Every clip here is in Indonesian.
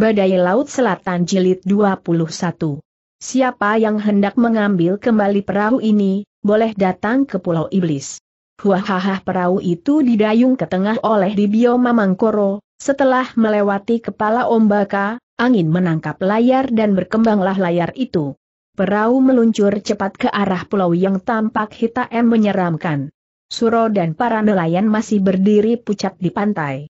Badai Laut Selatan Jilid 21. Siapa yang hendak mengambil kembali perahu ini, boleh datang ke Pulau Iblis. Huahaha perahu itu didayung ke tengah oleh Dibio Mamangkoro, setelah melewati kepala ombaka, angin menangkap layar dan berkembanglah layar itu. Perahu meluncur cepat ke arah pulau yang tampak hitam menyeramkan. Suro dan para nelayan masih berdiri pucat di pantai.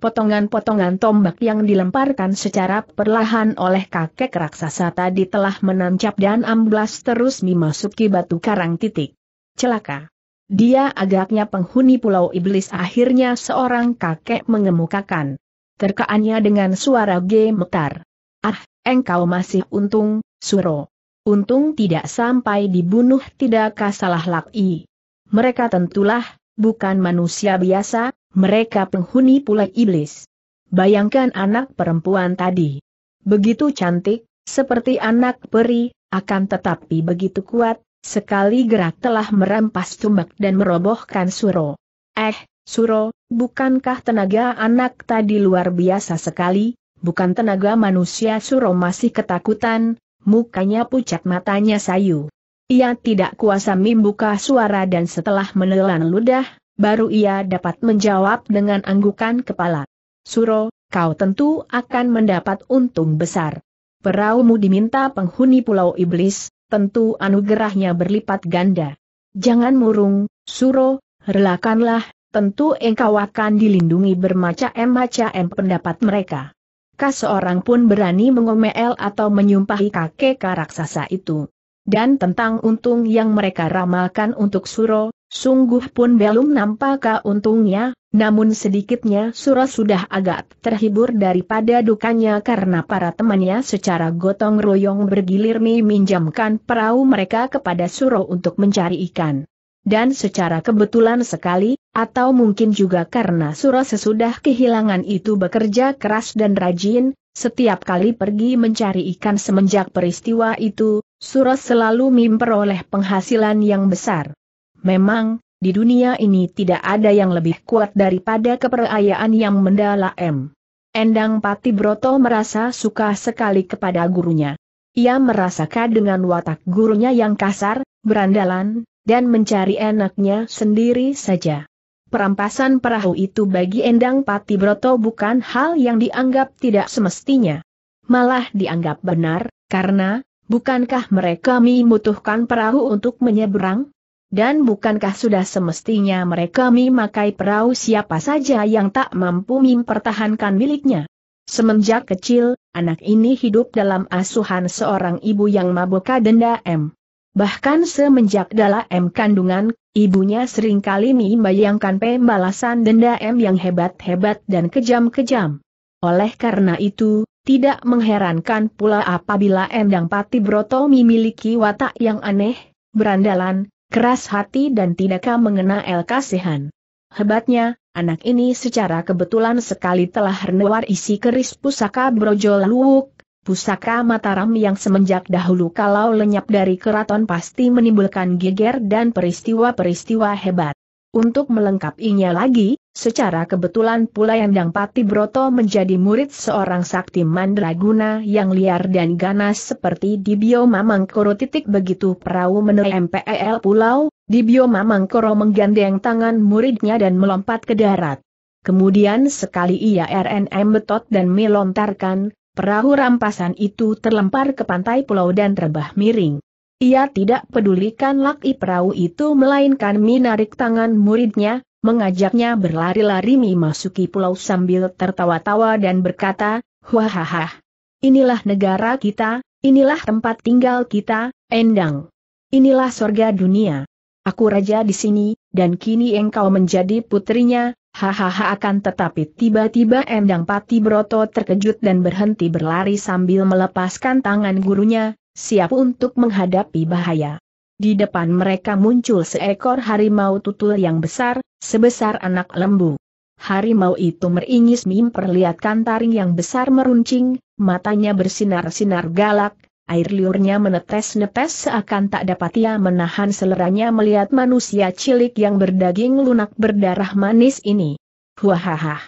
Potongan-potongan tombak yang dilemparkan secara perlahan oleh kakek raksasa tadi telah menancap dan amblas terus memasuki batu karang titik. Celaka. Dia agaknya penghuni pulau iblis akhirnya seorang kakek mengemukakan. Terkaannya dengan suara gemetar. Ah, engkau masih untung, Suro. Untung tidak sampai dibunuh tidakkah salah laki. Mereka tentulah, bukan manusia biasa, mereka penghuni pulau iblis. Bayangkan anak perempuan tadi. Begitu cantik, seperti anak peri, akan tetapi begitu kuat, sekali gerak telah merampas tumbak dan merobohkan suro. Eh, suro, bukankah tenaga anak tadi luar biasa sekali, bukan tenaga manusia suro masih ketakutan, mukanya pucat matanya sayu. Ia tidak kuasa membuka suara dan setelah menelan ludah, baru ia dapat menjawab dengan anggukan kepala. Suro, kau tentu akan mendapat untung besar. Peraumu diminta penghuni Pulau Iblis, tentu anugerahnya berlipat ganda. Jangan murung, Suro, relakanlah, tentu engkau akan dilindungi bermacam-macam pendapat mereka. Kas seorang pun berani mengomel atau menyumpahi kakek raksasa itu. Dan tentang untung yang mereka ramalkan untuk Suro, Sungguh pun belum nampakah untungnya, namun sedikitnya Sura sudah agak terhibur daripada dukanya karena para temannya secara gotong royong bergilir meminjamkan perahu mereka kepada Suro untuk mencari ikan. Dan secara kebetulan sekali, atau mungkin juga karena Suro sesudah kehilangan itu bekerja keras dan rajin, setiap kali pergi mencari ikan semenjak peristiwa itu, Suro selalu memperoleh penghasilan yang besar. Memang, di dunia ini tidak ada yang lebih kuat daripada keperayaan yang mendalam. Endang Pati Broto merasa suka sekali kepada gurunya. Ia merasakan dengan watak gurunya yang kasar, berandalan, dan mencari enaknya sendiri saja. Perampasan perahu itu bagi Endang Pati Broto bukan hal yang dianggap tidak semestinya. Malah dianggap benar, karena, bukankah mereka membutuhkan perahu untuk menyeberang? Dan bukankah sudah semestinya mereka memakai perahu siapa saja yang tak mampu mempertahankan miliknya? Semenjak kecil, anak ini hidup dalam asuhan seorang ibu yang mabuk denda M. Bahkan semenjak dalam M kandungan, ibunya sering seringkali membayangkan pembalasan denda M yang hebat-hebat dan kejam-kejam. Oleh karena itu, tidak mengherankan pula apabila M Dang Pati Broto memiliki watak yang aneh, berandalan, keras hati dan tidakkah mengena El Kasihan. Hebatnya, anak ini secara kebetulan sekali telah renewar isi keris pusaka Brojo Luwuk, pusaka Mataram yang semenjak dahulu kalau lenyap dari keraton pasti menimbulkan geger dan peristiwa-peristiwa hebat. Untuk melengkapinya lagi, Secara kebetulan pula Endang Pati Broto menjadi murid seorang sakti mandraguna yang liar dan ganas seperti di bioma Mangkoro titik begitu perahu menerai MPEL pulau, di bioma Mangkoro menggandeng tangan muridnya dan melompat ke darat. Kemudian sekali ia RNM betot dan melontarkan, perahu rampasan itu terlempar ke pantai pulau dan terbah miring. Ia tidak pedulikan laki perahu itu melainkan menarik tangan muridnya, mengajaknya berlari-lari memasuki pulau sambil tertawa-tawa dan berkata, Wahaha, inilah negara kita, inilah tempat tinggal kita, Endang. Inilah sorga dunia. Aku raja di sini, dan kini engkau menjadi putrinya, hahaha akan tetapi tiba-tiba Endang Pati Broto terkejut dan berhenti berlari sambil melepaskan tangan gurunya, siap untuk menghadapi bahaya. Di depan mereka muncul seekor harimau tutul yang besar, sebesar anak lembu. Harimau itu meringis memperlihatkan taring yang besar meruncing, matanya bersinar-sinar galak, air liurnya menetes-netes seakan tak dapat ia menahan seleranya melihat manusia cilik yang berdaging lunak berdarah manis ini. Huahaha.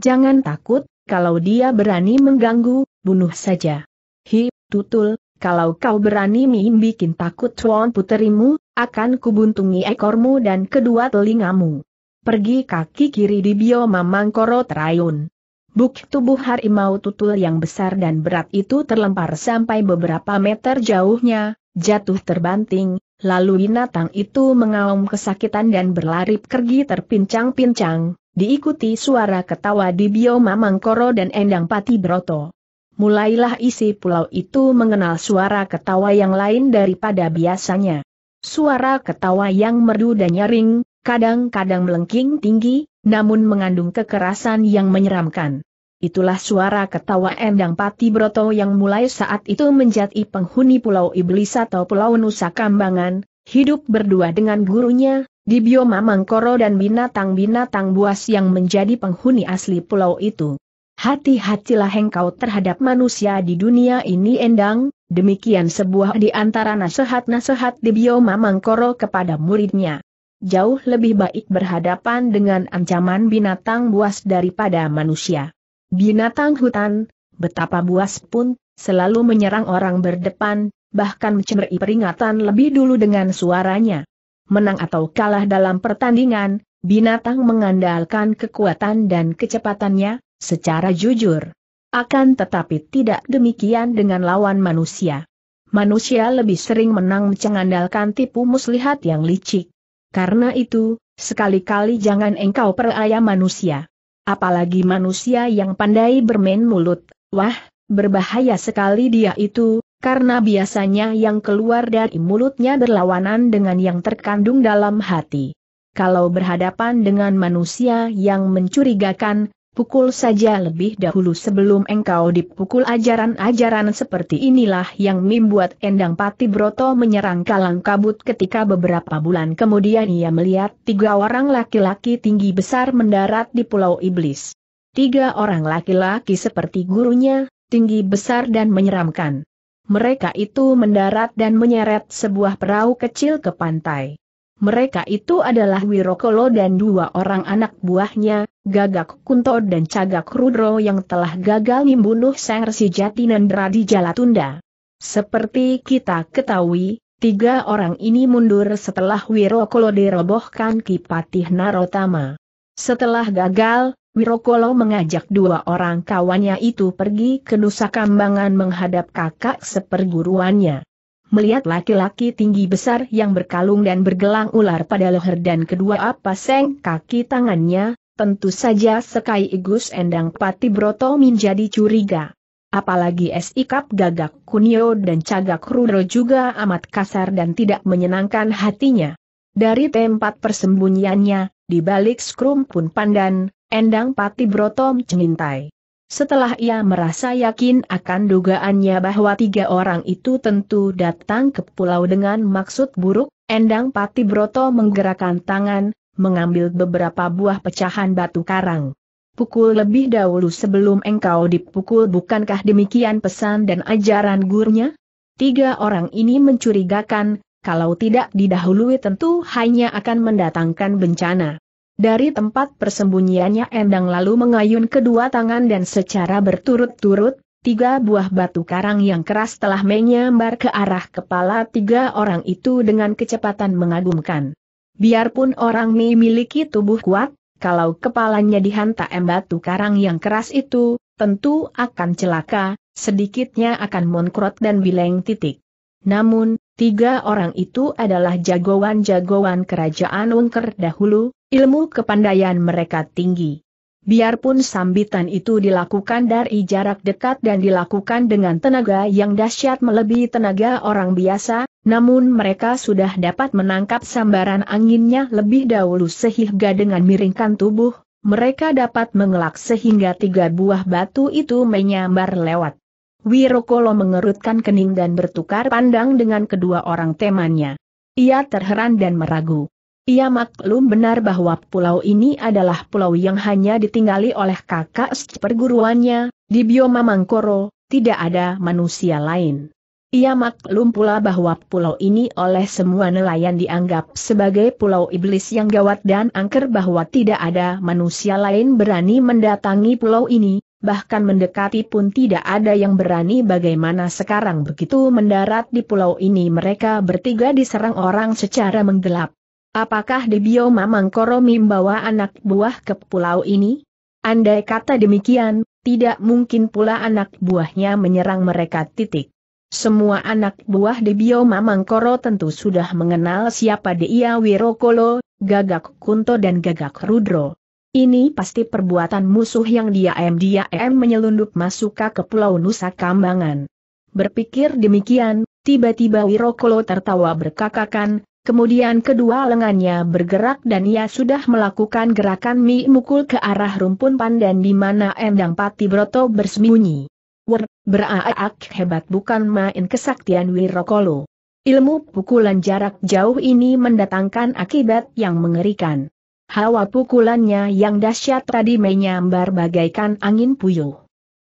Jangan takut, kalau dia berani mengganggu, bunuh saja. Hi, tutul, kalau kau berani mim bikin takut tuan puterimu, akan kubuntungi ekormu dan kedua telingamu pergi kaki kiri di bioma Mangkoro Terayun. Buk tubuh harimau tutul yang besar dan berat itu terlempar sampai beberapa meter jauhnya, jatuh terbanting, lalu binatang itu mengaum kesakitan dan berlari pergi terpincang-pincang, diikuti suara ketawa di bioma Mangkoro dan Endang Pati Broto. Mulailah isi pulau itu mengenal suara ketawa yang lain daripada biasanya. Suara ketawa yang merdu dan nyaring, kadang-kadang melengking tinggi, namun mengandung kekerasan yang menyeramkan. Itulah suara ketawa Endang Pati Broto yang mulai saat itu menjadi penghuni Pulau Iblis atau Pulau Nusa Kambangan, hidup berdua dengan gurunya, di bioma mangkoro dan binatang-binatang buas yang menjadi penghuni asli pulau itu. Hati-hatilah engkau terhadap manusia di dunia ini Endang, demikian sebuah di antara nasihat-nasihat di bioma mangkoro kepada muridnya jauh lebih baik berhadapan dengan ancaman binatang buas daripada manusia. Binatang hutan, betapa buas pun, selalu menyerang orang berdepan, bahkan mencemari peringatan lebih dulu dengan suaranya. Menang atau kalah dalam pertandingan, binatang mengandalkan kekuatan dan kecepatannya, secara jujur. Akan tetapi tidak demikian dengan lawan manusia. Manusia lebih sering menang mengandalkan tipu muslihat yang licik. Karena itu, sekali-kali jangan engkau peraya manusia. Apalagi manusia yang pandai bermain mulut, wah, berbahaya sekali dia itu, karena biasanya yang keluar dari mulutnya berlawanan dengan yang terkandung dalam hati. Kalau berhadapan dengan manusia yang mencurigakan, Pukul saja lebih dahulu sebelum engkau dipukul ajaran-ajaran seperti inilah yang membuat Endang Pati Broto menyerang kalang kabut ketika beberapa bulan kemudian ia melihat tiga orang laki-laki tinggi besar mendarat di Pulau Iblis. Tiga orang laki-laki seperti gurunya, tinggi besar dan menyeramkan. Mereka itu mendarat dan menyeret sebuah perahu kecil ke pantai. Mereka itu adalah Wirokolo dan dua orang anak buahnya, Gagak Kunto dan Cagak Rudro yang telah gagal membunuh Sang Resi Jatinandra di Jalatunda. Seperti kita ketahui, tiga orang ini mundur setelah Wirokolo dirobohkan Kipatih Narotama. Setelah gagal, Wirokolo mengajak dua orang kawannya itu pergi ke Nusa Kambangan menghadap kakak seperguruannya. Melihat laki-laki tinggi besar yang berkalung dan bergelang ular pada leher dan kedua apa seng kaki tangannya, Tentu saja Sekai Igus Endang Pati Broto menjadi curiga. Apalagi sikap gagak Kunio dan cagak Rudro juga amat kasar dan tidak menyenangkan hatinya. Dari tempat persembunyiannya, di balik skrum pun pandan, Endang Pati Broto mencengintai. Setelah ia merasa yakin akan dugaannya bahwa tiga orang itu tentu datang ke pulau dengan maksud buruk, Endang Pati Broto menggerakkan tangan, mengambil beberapa buah pecahan batu karang. Pukul lebih dahulu sebelum engkau dipukul bukankah demikian pesan dan ajaran gurunya? Tiga orang ini mencurigakan, kalau tidak didahului tentu hanya akan mendatangkan bencana. Dari tempat persembunyiannya Endang lalu mengayun kedua tangan dan secara berturut-turut, tiga buah batu karang yang keras telah menyambar ke arah kepala tiga orang itu dengan kecepatan mengagumkan. Biarpun orang ini miliki tubuh kuat, kalau kepalanya dihantam batu karang yang keras itu, tentu akan celaka, sedikitnya akan monkrot dan bileng titik. Namun, tiga orang itu adalah jagoan-jagoan kerajaan unker dahulu, ilmu kepandaian mereka tinggi. Biarpun sambitan itu dilakukan dari jarak dekat dan dilakukan dengan tenaga yang dahsyat melebihi tenaga orang biasa, namun mereka sudah dapat menangkap sambaran anginnya lebih dahulu sehingga dengan miringkan tubuh, mereka dapat mengelak sehingga tiga buah batu itu menyambar lewat. Wirokolo mengerutkan kening dan bertukar pandang dengan kedua orang temannya. Ia terheran dan meragu. Ia maklum benar bahwa pulau ini adalah pulau yang hanya ditinggali oleh kakak seperguruannya, di bioma Mangkoro, tidak ada manusia lain. Ia maklum pula bahwa pulau ini oleh semua nelayan dianggap sebagai pulau iblis yang gawat dan angker bahwa tidak ada manusia lain berani mendatangi pulau ini, bahkan mendekati pun tidak ada yang berani bagaimana sekarang begitu mendarat di pulau ini mereka bertiga diserang orang secara menggelap. Apakah Debioma Mangkoro membawa anak buah ke pulau ini? Andai kata demikian, tidak mungkin pula anak buahnya menyerang mereka titik. Semua anak buah Debioma Mangkoro tentu sudah mengenal siapa dia Wirokolo, Gagak Kunto dan Gagak Rudro. Ini pasti perbuatan musuh yang dia dia m menyelundup masuk ke Pulau Nusa Kambangan. Berpikir demikian, tiba-tiba Wirokolo tertawa berkakakan, Kemudian kedua lengannya bergerak dan ia sudah melakukan gerakan mi mukul ke arah rumpun pandan di mana Endang Pati Broto bersembunyi. Wer, beraak hebat bukan main kesaktian Wirokolo. Ilmu pukulan jarak jauh ini mendatangkan akibat yang mengerikan. Hawa pukulannya yang dahsyat tadi menyambar bagaikan angin puyuh.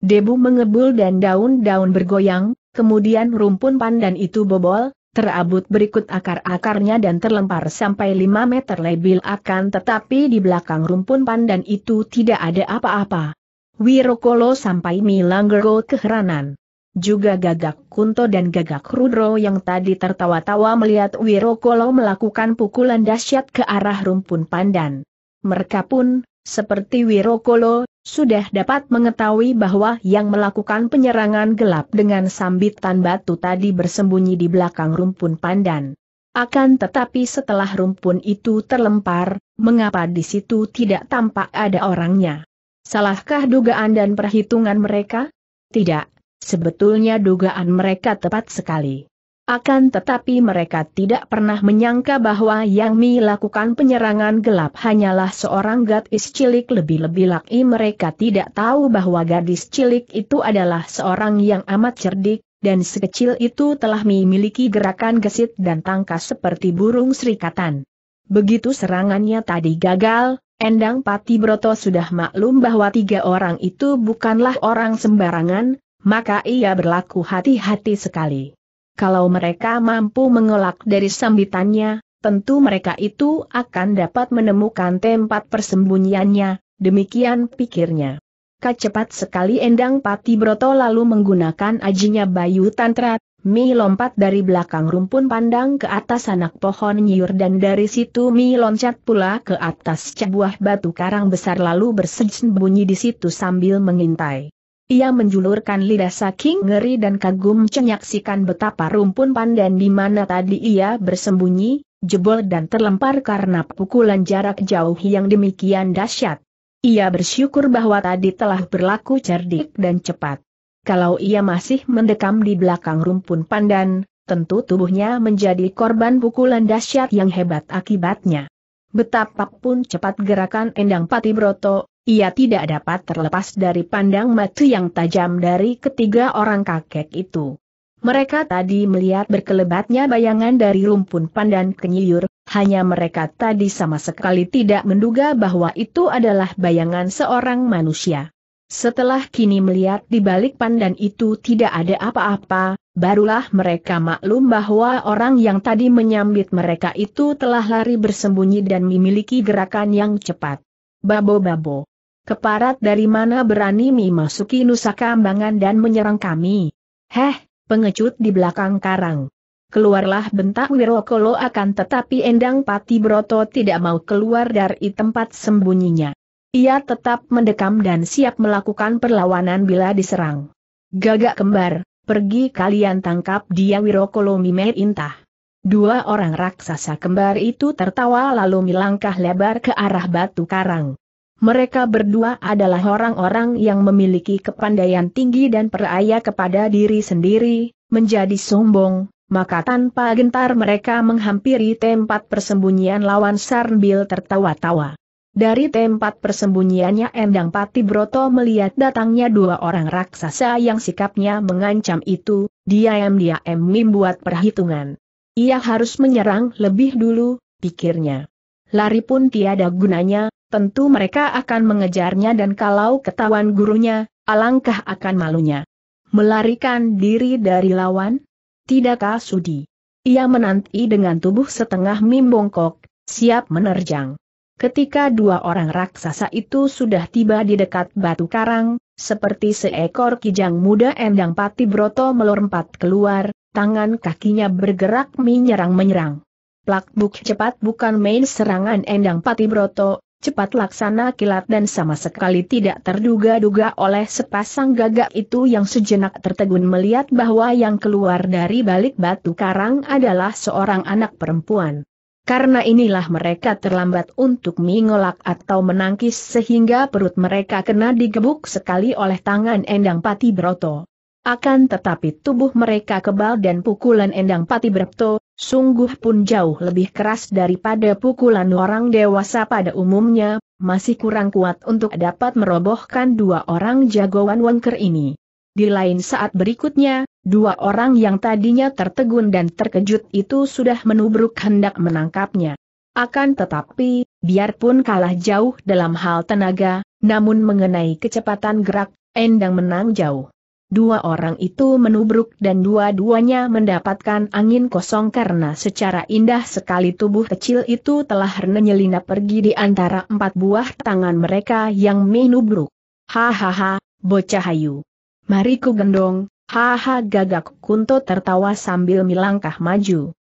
Debu mengebul dan daun-daun bergoyang, kemudian rumpun pandan itu bobol, terabut berikut akar-akarnya dan terlempar sampai 5 meter lebih akan tetapi di belakang rumpun pandan itu tidak ada apa-apa. Wirokolo sampai Milanggergo keheranan. Juga gagak Kunto dan gagak Rudro yang tadi tertawa-tawa melihat Wirokolo melakukan pukulan dahsyat ke arah rumpun pandan. Mereka pun, seperti Wirokolo, sudah dapat mengetahui bahwa yang melakukan penyerangan gelap dengan sambitan batu tadi bersembunyi di belakang rumpun pandan. Akan tetapi setelah rumpun itu terlempar, mengapa di situ tidak tampak ada orangnya? Salahkah dugaan dan perhitungan mereka? Tidak, sebetulnya dugaan mereka tepat sekali. Akan tetapi mereka tidak pernah menyangka bahwa yang Mi lakukan penyerangan gelap hanyalah seorang gadis cilik lebih-lebih laki mereka tidak tahu bahwa gadis cilik itu adalah seorang yang amat cerdik, dan sekecil itu telah Mi miliki gerakan gesit dan tangkas seperti burung serikatan. Begitu serangannya tadi gagal, Endang Pati Broto sudah maklum bahwa tiga orang itu bukanlah orang sembarangan, maka ia berlaku hati-hati sekali kalau mereka mampu mengelak dari sambitannya, tentu mereka itu akan dapat menemukan tempat persembunyiannya, demikian pikirnya. Kecepat sekali Endang Pati Broto lalu menggunakan ajinya Bayu Tantra, Mi lompat dari belakang rumpun pandang ke atas anak pohon nyiur dan dari situ Mi loncat pula ke atas sebuah batu karang besar lalu bersembunyi di situ sambil mengintai. Ia menjulurkan lidah saking ngeri dan kagum menyaksikan betapa rumpun pandan di mana tadi ia bersembunyi, jebol dan terlempar karena pukulan jarak jauh yang demikian dahsyat. Ia bersyukur bahwa tadi telah berlaku cerdik dan cepat. Kalau ia masih mendekam di belakang rumpun pandan, tentu tubuhnya menjadi korban pukulan dahsyat yang hebat akibatnya. Betapapun cepat gerakan Endang Patibroto, ia tidak dapat terlepas dari pandang mata yang tajam dari ketiga orang kakek itu. Mereka tadi melihat berkelebatnya bayangan dari rumpun pandan kenyiur, hanya mereka tadi sama sekali tidak menduga bahwa itu adalah bayangan seorang manusia. Setelah kini melihat di balik pandan itu tidak ada apa-apa, barulah mereka maklum bahwa orang yang tadi menyambit mereka itu telah lari bersembunyi dan memiliki gerakan yang cepat. Babo-babo keparat dari mana berani memasuki Nusa Kambangan dan menyerang kami? Heh, pengecut di belakang karang. Keluarlah bentak Wirokolo akan tetapi Endang Pati Broto tidak mau keluar dari tempat sembunyinya. Ia tetap mendekam dan siap melakukan perlawanan bila diserang. Gagak kembar, pergi kalian tangkap dia Wirokolo Mime Intah. Dua orang raksasa kembar itu tertawa lalu melangkah lebar ke arah batu karang. Mereka berdua adalah orang-orang yang memiliki kepandaian tinggi dan peraya kepada diri sendiri, menjadi sombong, maka tanpa gentar mereka menghampiri tempat persembunyian lawan Sarnbil tertawa-tawa. Dari tempat persembunyiannya Endang Pati Broto melihat datangnya dua orang raksasa yang sikapnya mengancam itu, diam-diam membuat perhitungan. Ia harus menyerang lebih dulu, pikirnya. Lari pun tiada gunanya, tentu mereka akan mengejarnya dan kalau ketahuan gurunya, alangkah akan malunya. Melarikan diri dari lawan? Tidakkah sudi? Ia menanti dengan tubuh setengah mimbongkok, siap menerjang. Ketika dua orang raksasa itu sudah tiba di dekat batu karang, seperti seekor kijang muda endang pati broto melompat keluar, tangan kakinya bergerak menyerang-menyerang. Plak buk cepat bukan main serangan Endang Pati Broto cepat laksana kilat dan sama sekali tidak terduga-duga oleh sepasang gagak itu yang sejenak tertegun melihat bahwa yang keluar dari balik batu karang adalah seorang anak perempuan. Karena inilah mereka terlambat untuk mengolak atau menangkis sehingga perut mereka kena digebuk sekali oleh tangan Endang Pati Broto. Akan tetapi tubuh mereka kebal dan pukulan Endang Pati Broto sungguh pun jauh lebih keras daripada pukulan orang dewasa pada umumnya, masih kurang kuat untuk dapat merobohkan dua orang jagoan wengker ini. Di lain saat berikutnya, dua orang yang tadinya tertegun dan terkejut itu sudah menubruk hendak menangkapnya. Akan tetapi, biarpun kalah jauh dalam hal tenaga, namun mengenai kecepatan gerak, Endang menang jauh. Dua orang itu menubruk dan dua-duanya mendapatkan angin kosong karena secara indah sekali tubuh kecil itu telah nyelinap pergi di antara empat buah tangan mereka yang menubruk. Hahaha, bocah hayu. Mariku gendong, haha gagak kunto tertawa sambil melangkah maju.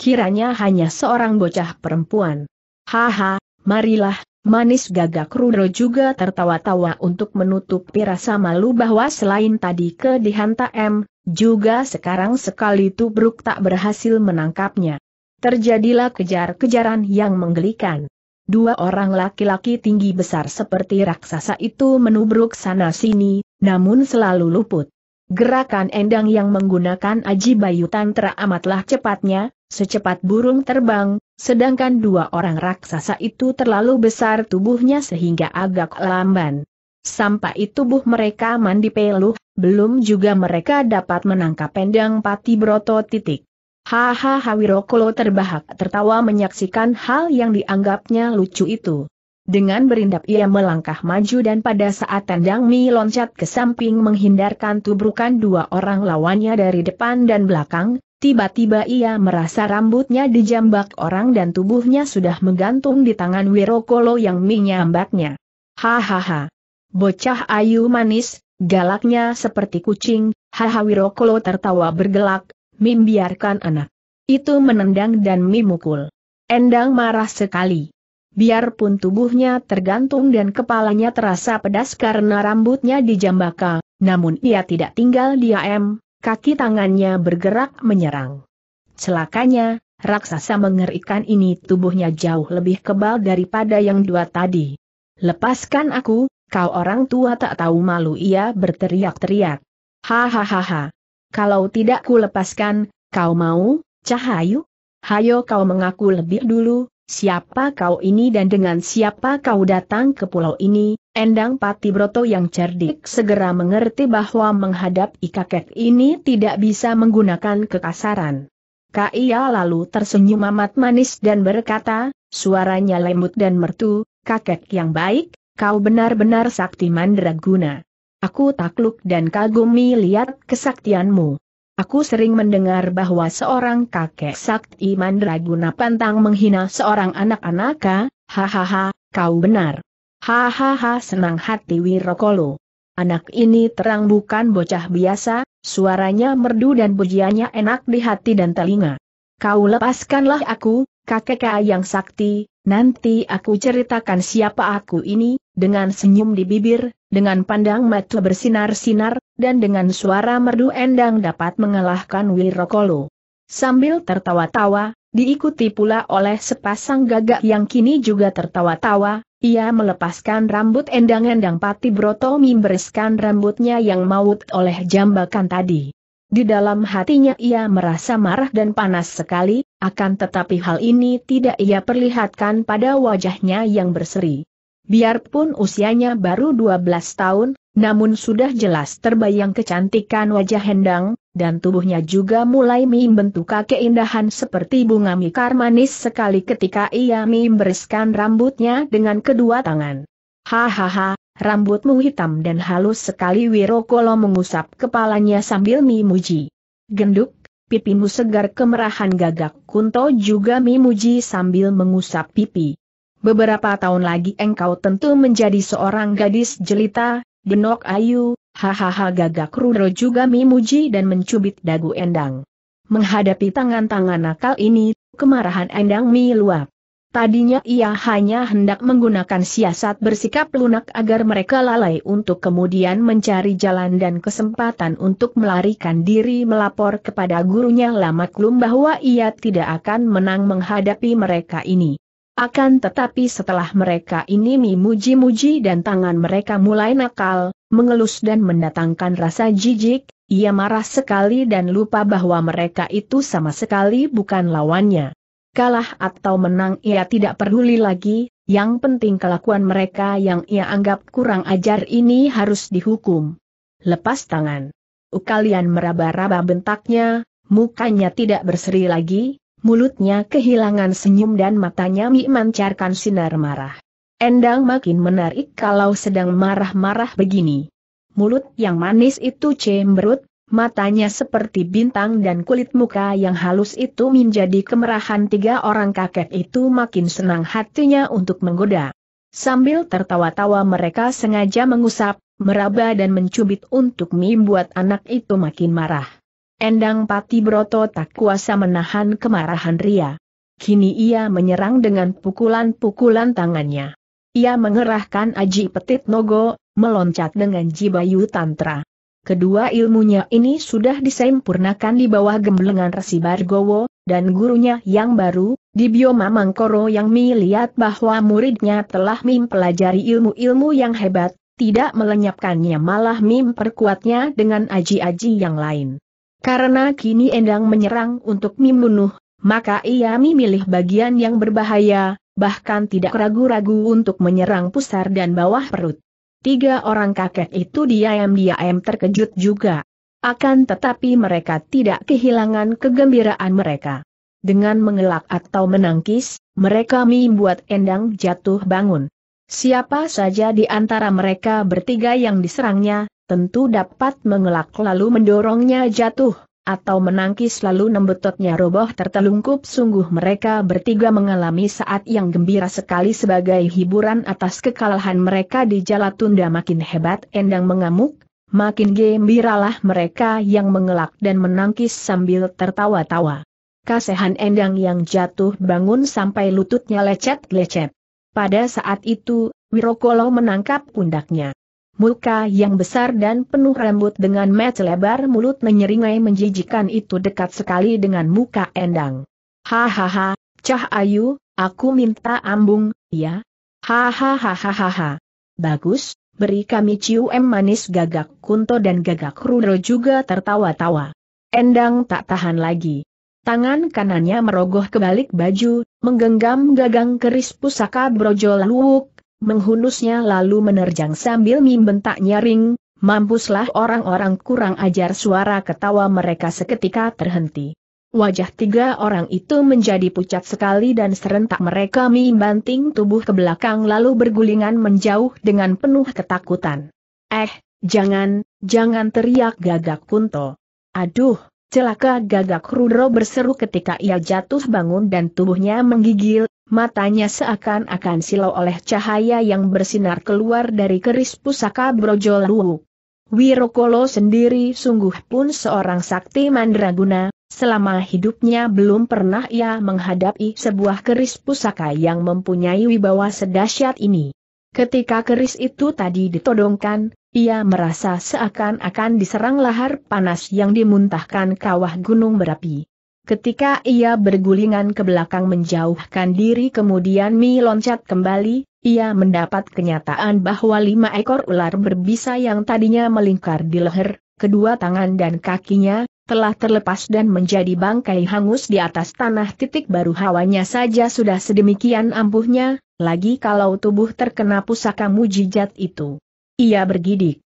Kiranya hanya seorang bocah perempuan. Haha, marilah, Manis gagak Rudro juga tertawa-tawa untuk menutupi rasa malu bahwa selain tadi ke dihanta M, juga sekarang sekali Tubruk tak berhasil menangkapnya. Terjadilah kejar-kejaran yang menggelikan. Dua orang laki-laki tinggi besar seperti raksasa itu menubruk sana-sini, namun selalu luput. Gerakan endang yang menggunakan aji bayutan teramatlah cepatnya, secepat burung terbang, sedangkan dua orang raksasa itu terlalu besar tubuhnya sehingga agak lamban. Sampai tubuh mereka mandi peluh, belum juga mereka dapat menangkap pendang pati broto titik. Hahaha Wirokolo terbahak tertawa menyaksikan hal yang dianggapnya lucu itu. Dengan berindap ia melangkah maju dan pada saat tendang Mi loncat ke samping menghindarkan tubrukan dua orang lawannya dari depan dan belakang, Tiba-tiba ia merasa rambutnya dijambak orang dan tubuhnya sudah menggantung di tangan Wirokolo yang menyambaknya. Hahaha. Bocah ayu manis, galaknya seperti kucing, haha Wirokolo tertawa bergelak, Mim biarkan anak. Itu menendang dan Mim mukul. Endang marah sekali. Biarpun tubuhnya tergantung dan kepalanya terasa pedas karena rambutnya dijambaka, namun ia tidak tinggal diam, Kaki tangannya bergerak menyerang. Celakanya, raksasa mengerikan ini tubuhnya jauh lebih kebal daripada yang dua tadi. Lepaskan aku, kau orang tua tak tahu malu ia berteriak-teriak. Hahaha. Kalau tidak ku lepaskan, kau mau, Cahayu? Hayo kau mengaku lebih dulu, siapa kau ini dan dengan siapa kau datang ke pulau ini, Endang Pati Broto yang cerdik segera mengerti bahwa menghadapi kakek ini tidak bisa menggunakan kekasaran. Kaia lalu tersenyum amat manis dan berkata, suaranya lembut dan mertu, kakek yang baik, kau benar-benar sakti mandraguna. Aku takluk dan kagumi lihat kesaktianmu. Aku sering mendengar bahwa seorang kakek sakti mandraguna pantang menghina seorang anak anak hahaha, kau benar. Hahaha senang hati Wirokolo. Anak ini terang bukan bocah biasa, suaranya merdu dan pujiannya enak di hati dan telinga. Kau lepaskanlah aku, kakek yang sakti, nanti aku ceritakan siapa aku ini, dengan senyum di bibir, dengan pandang mata bersinar-sinar, dan dengan suara merdu endang dapat mengalahkan Wirokolo. Sambil tertawa-tawa, diikuti pula oleh sepasang gagak yang kini juga tertawa-tawa, ia melepaskan rambut endang-endang Pati Broto membereskan rambutnya yang maut oleh jambakan tadi. Di dalam hatinya ia merasa marah dan panas sekali, akan tetapi hal ini tidak ia perlihatkan pada wajahnya yang berseri. Biarpun usianya baru 12 tahun, namun sudah jelas terbayang kecantikan wajah Hendang, dan tubuhnya juga mulai membentuk indahan seperti bunga mikar manis sekali ketika ia membereskan rambutnya dengan kedua tangan. Hahaha, rambutmu hitam dan halus sekali Wirokolo mengusap kepalanya sambil memuji. Genduk, pipimu segar kemerahan gagak Kunto juga memuji sambil mengusap pipi. Beberapa tahun lagi engkau tentu menjadi seorang gadis jelita, denok ayu, hahaha gagak Rudro juga memuji dan mencubit dagu Endang. Menghadapi tangan-tangan nakal ini, kemarahan Endang meluap. Tadinya ia hanya hendak menggunakan siasat bersikap lunak agar mereka lalai untuk kemudian mencari jalan dan kesempatan untuk melarikan diri melapor kepada gurunya Lama Klum bahwa ia tidak akan menang menghadapi mereka ini. Akan tetapi setelah mereka ini memuji-muji dan tangan mereka mulai nakal, mengelus dan mendatangkan rasa jijik, ia marah sekali dan lupa bahwa mereka itu sama sekali bukan lawannya. Kalah atau menang ia tidak peduli lagi, yang penting kelakuan mereka yang ia anggap kurang ajar ini harus dihukum. Lepas tangan. Kalian meraba-raba bentaknya, mukanya tidak berseri lagi, mulutnya kehilangan senyum dan matanya memancarkan sinar marah. Endang makin menarik kalau sedang marah-marah begini. Mulut yang manis itu cemberut, matanya seperti bintang dan kulit muka yang halus itu menjadi kemerahan tiga orang kakek itu makin senang hatinya untuk menggoda. Sambil tertawa-tawa mereka sengaja mengusap, meraba dan mencubit untuk membuat anak itu makin marah. Endang Pati Broto tak kuasa menahan kemarahan Ria. Kini ia menyerang dengan pukulan-pukulan tangannya. Ia mengerahkan aji petit nogo, meloncat dengan jibayu tantra. Kedua ilmunya ini sudah disempurnakan di bawah gemblengan Resi Bargowo, dan gurunya yang baru, di bioma Mangkoro yang melihat bahwa muridnya telah mempelajari ilmu-ilmu yang hebat, tidak melenyapkannya malah memperkuatnya dengan aji-aji yang lain. Karena kini Endang menyerang untuk membunuh, maka ia memilih bagian yang berbahaya, bahkan tidak ragu-ragu untuk menyerang pusar dan bawah perut. Tiga orang kakek itu diam-diam terkejut juga. Akan tetapi mereka tidak kehilangan kegembiraan mereka. Dengan mengelak atau menangkis, mereka membuat Endang jatuh bangun. Siapa saja di antara mereka bertiga yang diserangnya, tentu dapat mengelak lalu mendorongnya jatuh, atau menangkis lalu nembetotnya roboh tertelungkup sungguh mereka bertiga mengalami saat yang gembira sekali sebagai hiburan atas kekalahan mereka di jala tunda makin hebat endang mengamuk, makin gembiralah mereka yang mengelak dan menangkis sambil tertawa-tawa. Kasehan endang yang jatuh bangun sampai lututnya lecet-lecet. Pada saat itu, Wirokolo menangkap pundaknya. Muka yang besar dan penuh rambut dengan mata lebar mulut menyeringai menjijikan itu dekat sekali dengan muka Endang. Hahaha, Cah Ayu, aku minta ambung, ya? Hahaha. Bagus, beri kami cium manis gagak Kunto dan gagak Rudo juga tertawa-tawa. Endang tak tahan lagi. Tangan kanannya merogoh kebalik baju, menggenggam gagang keris pusaka brojol luwuk, menghunusnya lalu menerjang sambil membentak nyaring, mampuslah orang-orang kurang ajar suara ketawa mereka seketika terhenti. Wajah tiga orang itu menjadi pucat sekali dan serentak mereka membanting tubuh ke belakang lalu bergulingan menjauh dengan penuh ketakutan. Eh, jangan, jangan teriak gagak Kunto. Aduh, celaka gagak Rudro berseru ketika ia jatuh bangun dan tubuhnya menggigil, matanya seakan-akan silau oleh cahaya yang bersinar keluar dari keris pusaka Brojol Luwu. Wirokolo sendiri sungguh pun seorang sakti mandraguna, selama hidupnya belum pernah ia menghadapi sebuah keris pusaka yang mempunyai wibawa sedahsyat ini. Ketika keris itu tadi ditodongkan, ia merasa seakan-akan diserang lahar panas yang dimuntahkan kawah gunung berapi. Ketika ia bergulingan ke belakang menjauhkan diri kemudian Mi loncat kembali, ia mendapat kenyataan bahwa lima ekor ular berbisa yang tadinya melingkar di leher, kedua tangan dan kakinya, telah terlepas dan menjadi bangkai hangus di atas tanah titik baru hawanya saja sudah sedemikian ampuhnya, lagi kalau tubuh terkena pusaka mujijat itu. Ia bergidik.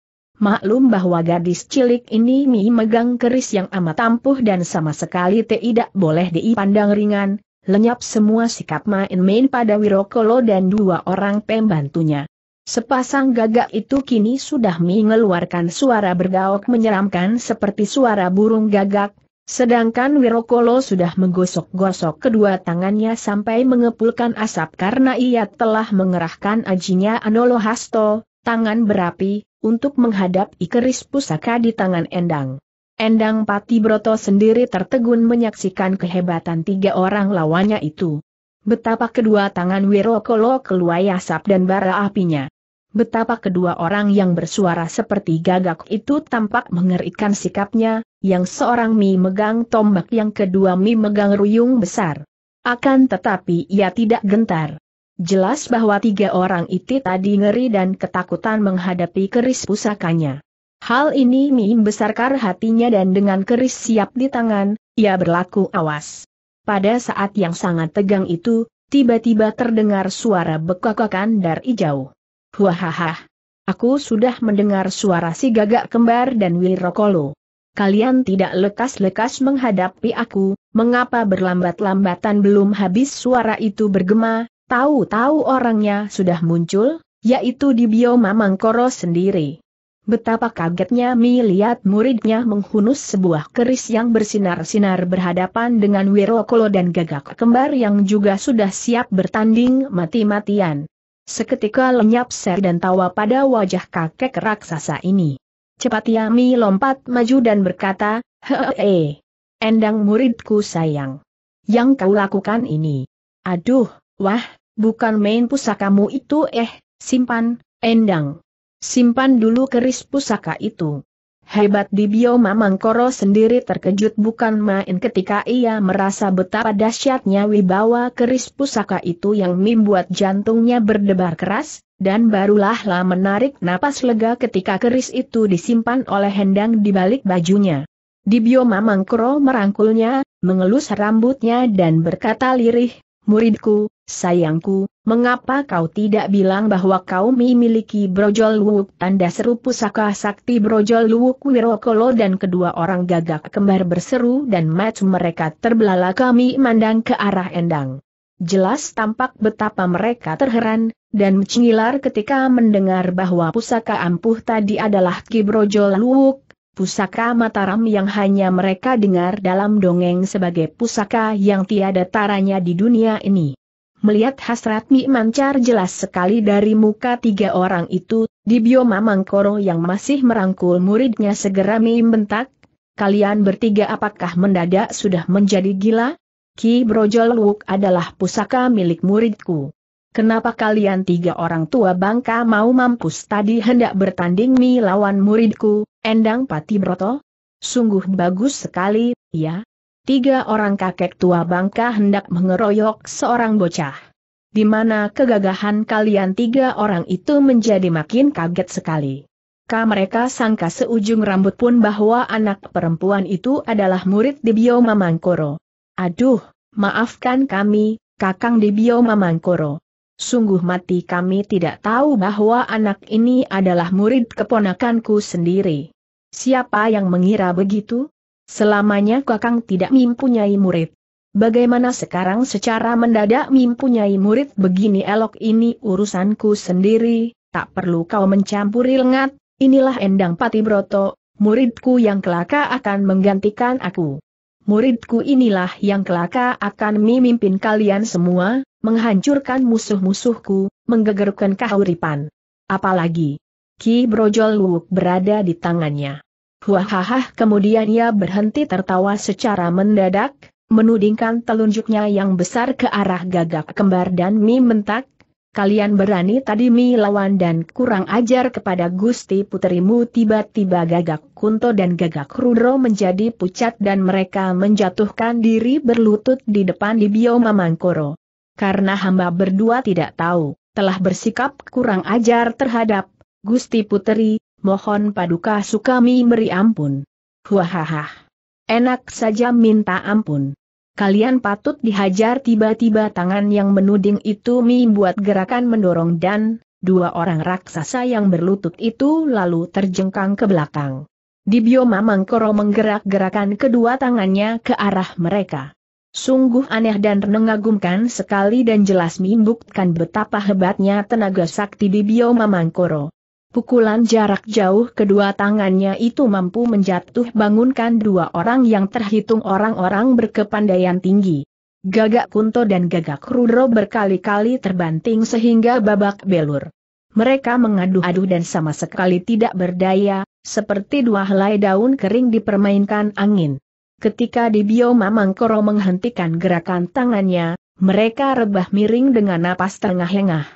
Maklum bahwa gadis cilik ini mi megang keris yang amat ampuh dan sama sekali tidak boleh dipandang ringan, lenyap semua sikap main-main pada Wirokolo dan dua orang pembantunya. Sepasang gagak itu kini sudah mengeluarkan suara bergaok menyeramkan seperti suara burung gagak, sedangkan Wirokolo sudah menggosok-gosok kedua tangannya sampai mengepulkan asap karena ia telah mengerahkan ajinya Anolo Hasto, tangan berapi, untuk menghadap ikeris pusaka di tangan Endang. Endang Pati Broto sendiri tertegun menyaksikan kehebatan tiga orang lawannya itu. Betapa kedua tangan Wirokolo keluar asap dan bara apinya. Betapa kedua orang yang bersuara seperti gagak itu tampak mengerikan sikapnya, yang seorang Mi megang tombak yang kedua Mi megang ruyung besar. Akan tetapi ia tidak gentar. Jelas bahwa tiga orang itu tadi ngeri dan ketakutan menghadapi keris pusakanya. Hal ini Mim besarkan hatinya dan dengan keris siap di tangan, ia berlaku awas. Pada saat yang sangat tegang itu, tiba-tiba terdengar suara bekakakan dari jauh. Huahaha. Aku sudah mendengar suara si gagak kembar dan Wirokolo. Kalian tidak lekas-lekas menghadapi aku, mengapa berlambat-lambatan belum habis suara itu bergema, Tahu-tahu orangnya sudah muncul, yaitu di bioma Mangkoro sendiri. Betapa kagetnya Mi lihat muridnya menghunus sebuah keris yang bersinar-sinar berhadapan dengan Wirokolo dan gagak kembar yang juga sudah siap bertanding mati-matian. Seketika lenyap ser dan tawa pada wajah kakek raksasa ini. Cepat ya Mi lompat maju dan berkata, hehehe, endang muridku sayang. Yang kau lakukan ini. Aduh, wah, Bukan main pusakamu itu eh, simpan, endang. Simpan dulu keris pusaka itu. Hebat di bioma Mangkoro sendiri terkejut bukan main ketika ia merasa betapa dahsyatnya wibawa keris pusaka itu yang membuat jantungnya berdebar keras, dan barulah lah menarik napas lega ketika keris itu disimpan oleh hendang di balik bajunya. Di bioma Mangkoro merangkulnya, mengelus rambutnya dan berkata lirih, Muridku, Sayangku, mengapa kau tidak bilang bahwa kau memiliki brojol luwuk tanda seru pusaka sakti brojol luwuk wirokolo dan kedua orang gagak kembar berseru dan match mereka terbelalak kami mandang ke arah endang. Jelas tampak betapa mereka terheran, dan mencengilar ketika mendengar bahwa pusaka ampuh tadi adalah Ki Brojol Luwuk, pusaka Mataram yang hanya mereka dengar dalam dongeng sebagai pusaka yang tiada taranya di dunia ini. Melihat hasrat Mi mancar jelas sekali dari muka tiga orang itu, di bioma yang masih merangkul muridnya segera Mi bentak, kalian bertiga apakah mendadak sudah menjadi gila? Ki Brojol Wuk adalah pusaka milik muridku. Kenapa kalian tiga orang tua bangka mau mampus tadi hendak bertanding Mi lawan muridku, Endang Pati Broto? Sungguh bagus sekali, ya, tiga orang kakek tua bangka hendak mengeroyok seorang bocah. Di mana kegagahan kalian tiga orang itu menjadi makin kaget sekali. Ka mereka sangka seujung rambut pun bahwa anak perempuan itu adalah murid di Bio Mamangkoro. Aduh, maafkan kami, Kakang di Bio Mamangkoro. Sungguh mati kami tidak tahu bahwa anak ini adalah murid keponakanku sendiri. Siapa yang mengira begitu? Selamanya Kakang tidak mempunyai murid. Bagaimana sekarang secara mendadak mempunyai murid begini elok ini urusanku sendiri, tak perlu kau mencampuri lengat, inilah Endang Patibroto, muridku yang kelaka akan menggantikan aku. Muridku inilah yang kelaka akan memimpin kalian semua, menghancurkan musuh-musuhku, menggegerkan kahuripan. Apalagi, Ki Brojol Luwuk berada di tangannya. Huahahah kemudian ia berhenti tertawa secara mendadak, menudingkan telunjuknya yang besar ke arah gagak kembar dan mi mentak. Kalian berani tadi mi lawan dan kurang ajar kepada Gusti puterimu tiba-tiba gagak kunto dan gagak rudro menjadi pucat dan mereka menjatuhkan diri berlutut di depan di bio Mamangkoro. Karena hamba berdua tidak tahu, telah bersikap kurang ajar terhadap Gusti Puteri, mohon paduka sukami beri ampun. Huahaha. Enak saja minta ampun. Kalian patut dihajar tiba-tiba tangan yang menuding itu mi buat gerakan mendorong dan, dua orang raksasa yang berlutut itu lalu terjengkang ke belakang. Di bioma Mangkoro menggerak-gerakan kedua tangannya ke arah mereka. Sungguh aneh dan mengagumkan sekali dan jelas membuktikan betapa hebatnya tenaga sakti di bioma Mangkoro. Pukulan jarak jauh kedua tangannya itu mampu menjatuh bangunkan dua orang yang terhitung orang-orang berkepandaian tinggi. Gagak Kunto dan Gagak Rudro berkali-kali terbanting sehingga babak belur. Mereka mengadu-adu dan sama sekali tidak berdaya, seperti dua helai daun kering dipermainkan angin. Ketika di bioma Mangkoro menghentikan gerakan tangannya, mereka rebah miring dengan napas tengah hengah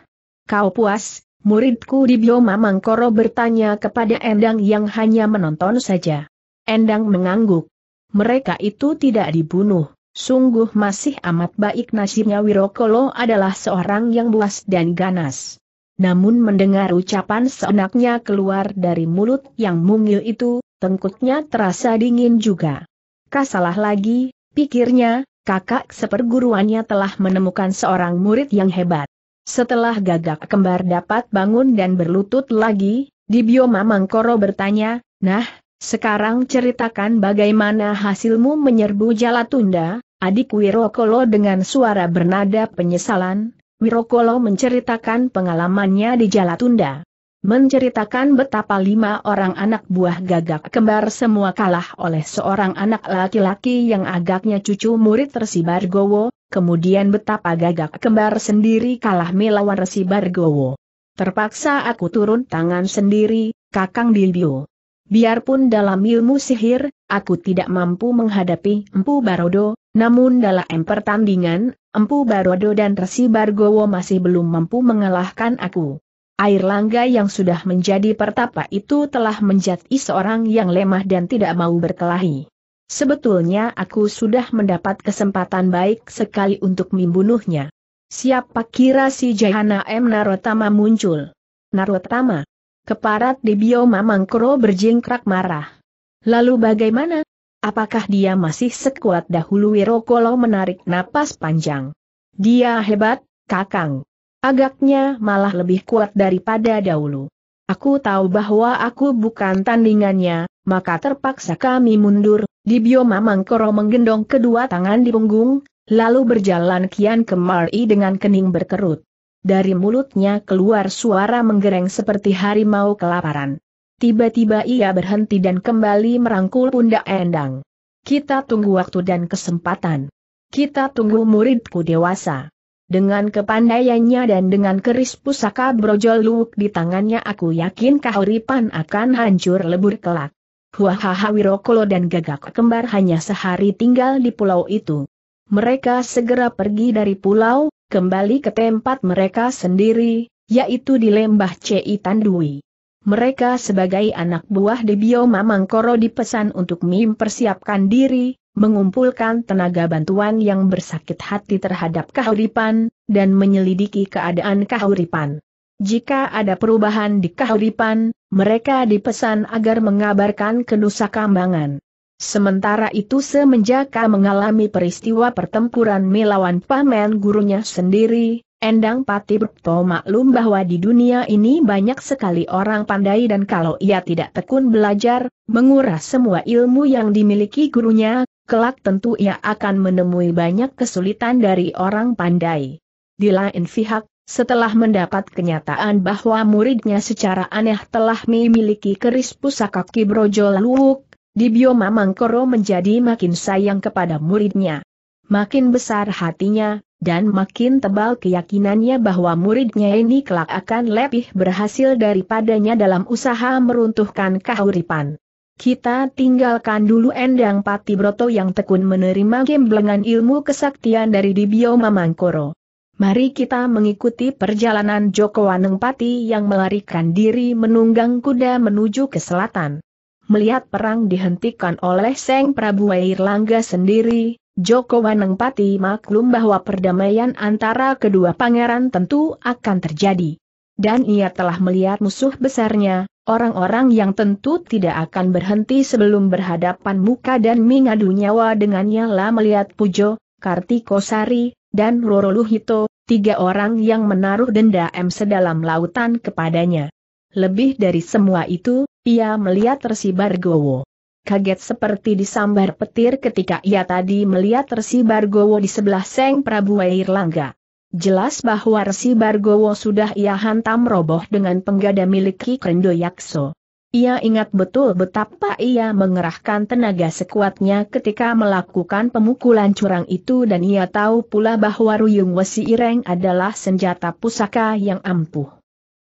Kau puas, muridku di Bioma Mangkoro bertanya kepada Endang yang hanya menonton saja. Endang mengangguk. Mereka itu tidak dibunuh. Sungguh masih amat baik nasibnya Wirokolo adalah seorang yang buas dan ganas. Namun mendengar ucapan seenaknya keluar dari mulut yang mungil itu, tengkutnya terasa dingin juga. Kasalah lagi, pikirnya, kakak seperguruannya telah menemukan seorang murid yang hebat. Setelah gagak kembar dapat bangun dan berlutut lagi, di bioma Mangkoro bertanya, Nah, sekarang ceritakan bagaimana hasilmu menyerbu Jalatunda, adik Wirokolo dengan suara bernada penyesalan, Wirokolo menceritakan pengalamannya di Jalatunda. Menceritakan betapa lima orang anak buah gagak kembar semua kalah oleh seorang anak laki-laki yang agaknya cucu murid tersibar Gowo, kemudian betapa gagak kembar sendiri kalah melawan Resi Bargowo. Terpaksa aku turun tangan sendiri, Kakang Dilbio. Biarpun dalam ilmu sihir, aku tidak mampu menghadapi Empu Barodo, namun dalam pertandingan, Empu Barodo dan Resi Bargowo masih belum mampu mengalahkan aku. Air Langga yang sudah menjadi pertapa itu telah menjadi seorang yang lemah dan tidak mau berkelahi. Sebetulnya aku sudah mendapat kesempatan baik sekali untuk membunuhnya. Siapa kira si Jahana M. Narotama muncul? Narotama. Keparat di bioma Mangkro berjingkrak marah. Lalu bagaimana? Apakah dia masih sekuat dahulu Wirokolo menarik napas panjang? Dia hebat, kakang. Agaknya malah lebih kuat daripada dahulu. Aku tahu bahwa aku bukan tandingannya, maka terpaksa kami mundur, di bioma Mangkoro menggendong kedua tangan di punggung, lalu berjalan kian kemari dengan kening berkerut. Dari mulutnya keluar suara menggereng seperti harimau kelaparan. Tiba-tiba ia berhenti dan kembali merangkul pundak Endang. Kita tunggu waktu dan kesempatan. Kita tunggu muridku dewasa. Dengan kepandaiannya dan dengan keris pusaka brojol luwuk di tangannya aku yakin kahuripan akan hancur lebur kelak. Huahaha Wirokolo dan Gagak Kembar hanya sehari tinggal di pulau itu. Mereka segera pergi dari pulau, kembali ke tempat mereka sendiri, yaitu di lembah Cei Tandui. Mereka sebagai anak buah di bioma Mangkoro dipesan untuk mempersiapkan diri, mengumpulkan tenaga bantuan yang bersakit hati terhadap kahuripan, dan menyelidiki keadaan kahuripan. Jika ada perubahan di kahuripan, mereka dipesan agar mengabarkan ke Nusa Kambangan. Sementara itu semenjak mengalami peristiwa pertempuran melawan pamen gurunya sendiri, Endang Pati Patibto maklum bahwa di dunia ini banyak sekali orang pandai dan kalau ia tidak tekun belajar, menguras semua ilmu yang dimiliki gurunya, kelak tentu ia akan menemui banyak kesulitan dari orang pandai. Di lain pihak, setelah mendapat kenyataan bahwa muridnya secara aneh telah memiliki keris pusaka Kibrojo Luwuk, Dibio Mangkoro menjadi makin sayang kepada muridnya. Makin besar hatinya, dan makin tebal keyakinannya bahwa muridnya ini kelak akan lebih berhasil daripadanya dalam usaha meruntuhkan kahuripan. Kita tinggalkan dulu Endang Pati Broto yang tekun menerima gemblengan ilmu kesaktian dari Dibio Mangkoro. Mari kita mengikuti perjalanan Joko Wanengpati yang melarikan diri menunggang kuda menuju ke selatan. Melihat perang dihentikan oleh Seng Prabu Langga sendiri, Joko Wanengpati maklum bahwa perdamaian antara kedua pangeran tentu akan terjadi. Dan ia telah melihat musuh besarnya, orang-orang yang tentu tidak akan berhenti sebelum berhadapan muka dan mengadu nyawa dengannya lah melihat Pujo, Kartikosari, dan Roro Roroluhito, tiga orang yang menaruh denda M sedalam lautan kepadanya. Lebih dari semua itu, ia melihat Resi Bargowo. Kaget seperti disambar petir ketika ia tadi melihat Resi Bargowo di sebelah Seng Prabu Wairlangga. Jelas bahwa Resi Bargowo sudah ia hantam roboh dengan penggada milik Ki Yakso. Ia ingat betul betapa ia mengerahkan tenaga sekuatnya ketika melakukan pemukulan curang itu dan ia tahu pula bahwa Ruyung Wesi Ireng adalah senjata pusaka yang ampuh.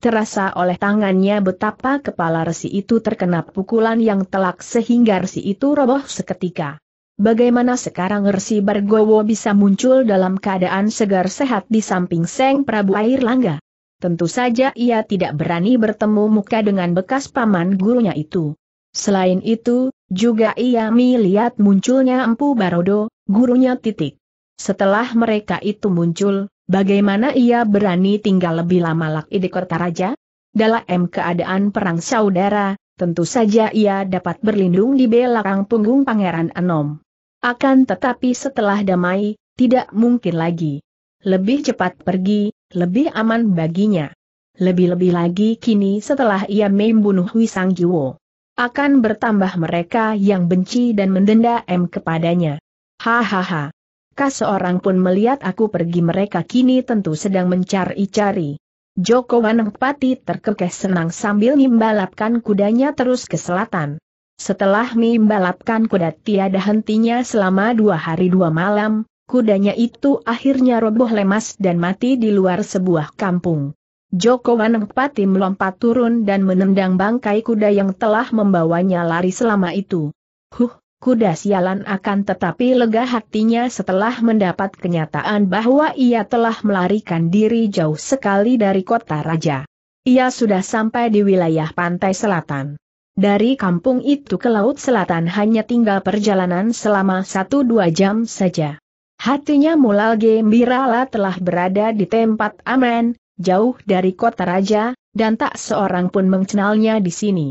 Terasa oleh tangannya betapa kepala resi itu terkena pukulan yang telak sehingga resi itu roboh seketika. Bagaimana sekarang Resi Bargowo bisa muncul dalam keadaan segar sehat di samping Seng Prabu Air Langga? Tentu saja ia tidak berani bertemu muka dengan bekas paman gurunya itu. Selain itu, juga ia melihat munculnya Empu Barodo, gurunya titik. Setelah mereka itu muncul, bagaimana ia berani tinggal lebih lama Laki Raja? Dalam keadaan perang saudara, tentu saja ia dapat berlindung di belakang punggung Pangeran Anom. Akan tetapi setelah damai, tidak mungkin lagi. Lebih cepat pergi, lebih aman baginya. Lebih-lebih lagi kini setelah ia membunuh Wisang Jiwo. Akan bertambah mereka yang benci dan mendenda M kepadanya. Hahaha. Kas seorang pun melihat aku pergi mereka kini tentu sedang mencari-cari. Joko Wanangpati terkekeh senang sambil membalapkan kudanya terus ke selatan. Setelah membalapkan kuda tiada hentinya selama dua hari dua malam, kudanya itu akhirnya roboh lemas dan mati di luar sebuah kampung. Joko Wanempati melompat turun dan menendang bangkai kuda yang telah membawanya lari selama itu. Huh, kuda sialan akan tetapi lega hatinya setelah mendapat kenyataan bahwa ia telah melarikan diri jauh sekali dari kota raja. Ia sudah sampai di wilayah pantai selatan. Dari kampung itu ke laut selatan hanya tinggal perjalanan selama 1-2 jam saja. Hatinya mulal gembiralah telah berada di tempat aman, jauh dari kota raja, dan tak seorang pun mengenalnya di sini.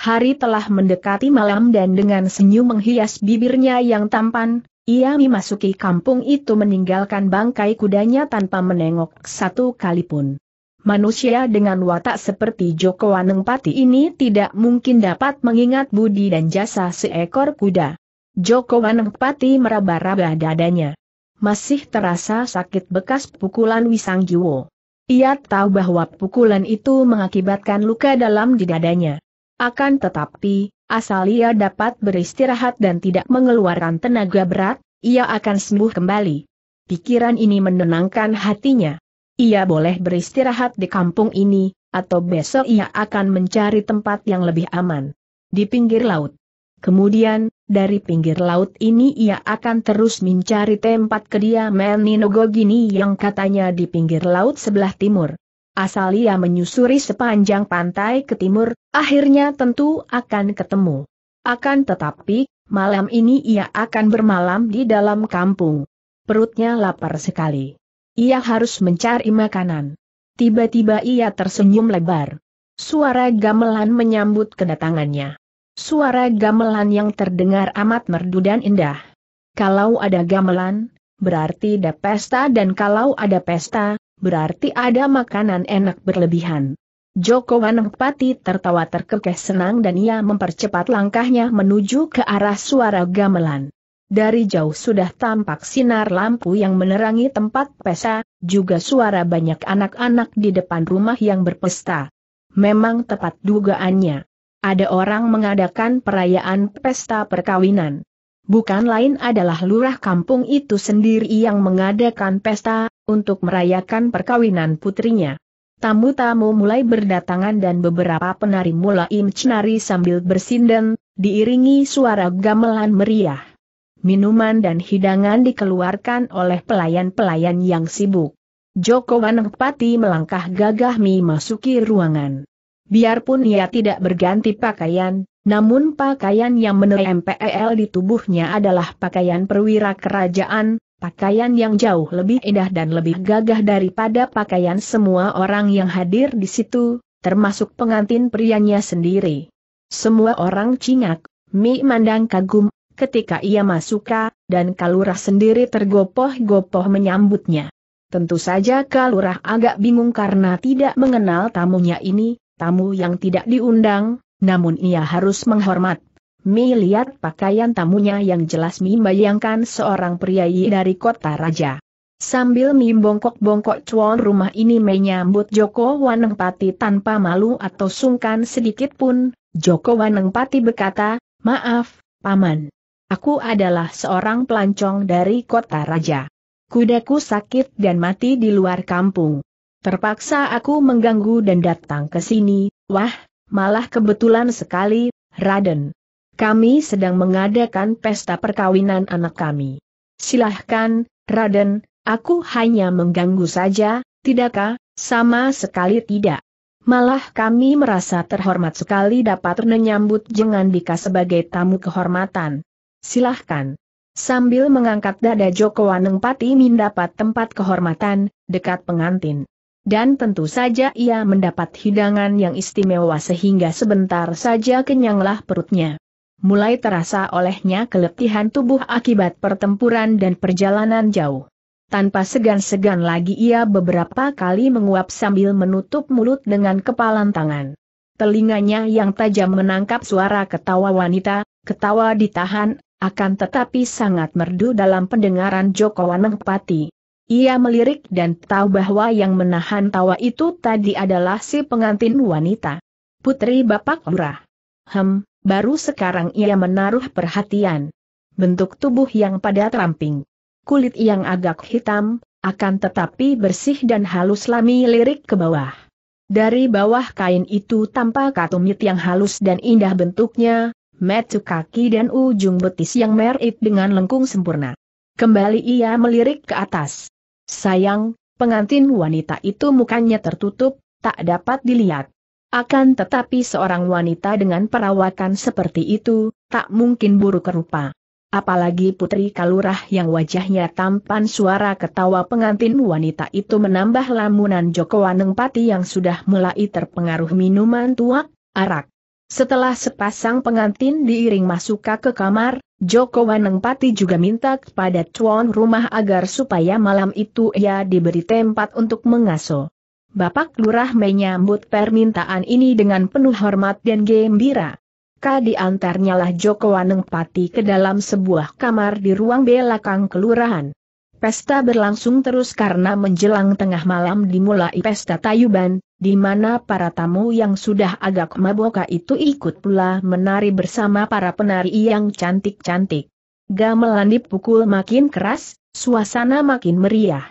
Hari telah mendekati malam dan dengan senyum menghias bibirnya yang tampan, ia memasuki kampung itu meninggalkan bangkai kudanya tanpa menengok satu kali pun. Manusia dengan watak seperti Joko Wanengpati ini tidak mungkin dapat mengingat budi dan jasa seekor kuda. Joko Wanengpati meraba-raba dadanya masih terasa sakit bekas pukulan Wisang Jiwo. Ia tahu bahwa pukulan itu mengakibatkan luka dalam di dadanya. Akan tetapi, asal ia dapat beristirahat dan tidak mengeluarkan tenaga berat, ia akan sembuh kembali. Pikiran ini menenangkan hatinya. Ia boleh beristirahat di kampung ini, atau besok ia akan mencari tempat yang lebih aman. Di pinggir laut. Kemudian, dari pinggir laut ini ia akan terus mencari tempat kediaman Ninogogini yang katanya di pinggir laut sebelah timur. Asal ia menyusuri sepanjang pantai ke timur, akhirnya tentu akan ketemu. Akan tetapi, malam ini ia akan bermalam di dalam kampung. Perutnya lapar sekali. Ia harus mencari makanan. Tiba-tiba ia tersenyum lebar. Suara gamelan menyambut kedatangannya. Suara gamelan yang terdengar amat merdu dan indah. Kalau ada gamelan, berarti ada pesta dan kalau ada pesta, berarti ada makanan enak berlebihan. Joko Wanengpati tertawa terkekeh senang dan ia mempercepat langkahnya menuju ke arah suara gamelan. Dari jauh sudah tampak sinar lampu yang menerangi tempat pesta, juga suara banyak anak-anak di depan rumah yang berpesta. Memang tepat dugaannya ada orang mengadakan perayaan pesta perkawinan. Bukan lain adalah lurah kampung itu sendiri yang mengadakan pesta, untuk merayakan perkawinan putrinya. Tamu-tamu mulai berdatangan dan beberapa penari mulai mencenari sambil bersinden, diiringi suara gamelan meriah. Minuman dan hidangan dikeluarkan oleh pelayan-pelayan yang sibuk. Joko Wanengpati melangkah gagah memasuki ruangan. Biarpun ia tidak berganti pakaian, namun pakaian yang menempel di tubuhnya adalah pakaian perwira kerajaan, pakaian yang jauh lebih indah dan lebih gagah daripada pakaian semua orang yang hadir di situ, termasuk pengantin prianya sendiri. Semua orang cingak, Mi mandang kagum, ketika ia masuk dan Kalurah sendiri tergopoh-gopoh menyambutnya. Tentu saja Kalurah agak bingung karena tidak mengenal tamunya ini, tamu yang tidak diundang, namun ia harus menghormat. Mi lihat pakaian tamunya yang jelas Mi bayangkan seorang pria dari kota raja. Sambil Mi bongkok-bongkok cuan rumah ini menyambut Joko Wanengpati tanpa malu atau sungkan sedikit pun, Joko Wanengpati berkata, Maaf, Paman. Aku adalah seorang pelancong dari kota raja. Kudaku sakit dan mati di luar kampung. Terpaksa aku mengganggu dan datang ke sini, wah, malah kebetulan sekali, Raden. Kami sedang mengadakan pesta perkawinan anak kami. Silahkan, Raden, aku hanya mengganggu saja, tidakkah, sama sekali tidak. Malah kami merasa terhormat sekali dapat menyambut Dika sebagai tamu kehormatan. Silahkan. Sambil mengangkat dada Joko Wanengpati mendapat tempat kehormatan, dekat pengantin. Dan tentu saja ia mendapat hidangan yang istimewa sehingga sebentar saja kenyanglah perutnya. Mulai terasa olehnya keletihan tubuh akibat pertempuran dan perjalanan jauh. Tanpa segan-segan lagi ia beberapa kali menguap sambil menutup mulut dengan kepalan tangan. Telinganya yang tajam menangkap suara ketawa wanita, ketawa ditahan, akan tetapi sangat merdu dalam pendengaran Joko Wanengpati. Ia melirik dan tahu bahwa yang menahan tawa itu tadi adalah si pengantin wanita. Putri Bapak Lurah. Hem, baru sekarang ia menaruh perhatian. Bentuk tubuh yang pada ramping, Kulit yang agak hitam, akan tetapi bersih dan halus lami lirik ke bawah. Dari bawah kain itu tampak katumit yang halus dan indah bentuknya, metu kaki dan ujung betis yang merit dengan lengkung sempurna. Kembali ia melirik ke atas. Sayang, pengantin wanita itu mukanya tertutup, tak dapat dilihat. Akan tetapi seorang wanita dengan perawakan seperti itu, tak mungkin buruk rupa. Apalagi putri kalurah yang wajahnya tampan suara ketawa pengantin wanita itu menambah lamunan Joko Anengpati yang sudah mulai terpengaruh minuman tuak, arak. Setelah sepasang pengantin diiring masuk ke kamar, Joko Wanengpati juga minta kepada tuan rumah agar supaya malam itu ia diberi tempat untuk mengaso. Bapak Lurah menyambut permintaan ini dengan penuh hormat dan gembira. Kadi antarnyalah Joko Wanengpati ke dalam sebuah kamar di ruang belakang kelurahan. Pesta berlangsung terus karena menjelang tengah malam dimulai pesta tayuban, di mana para tamu yang sudah agak maboka itu ikut pula menari bersama para penari yang cantik-cantik. Gamelan dipukul makin keras, suasana makin meriah.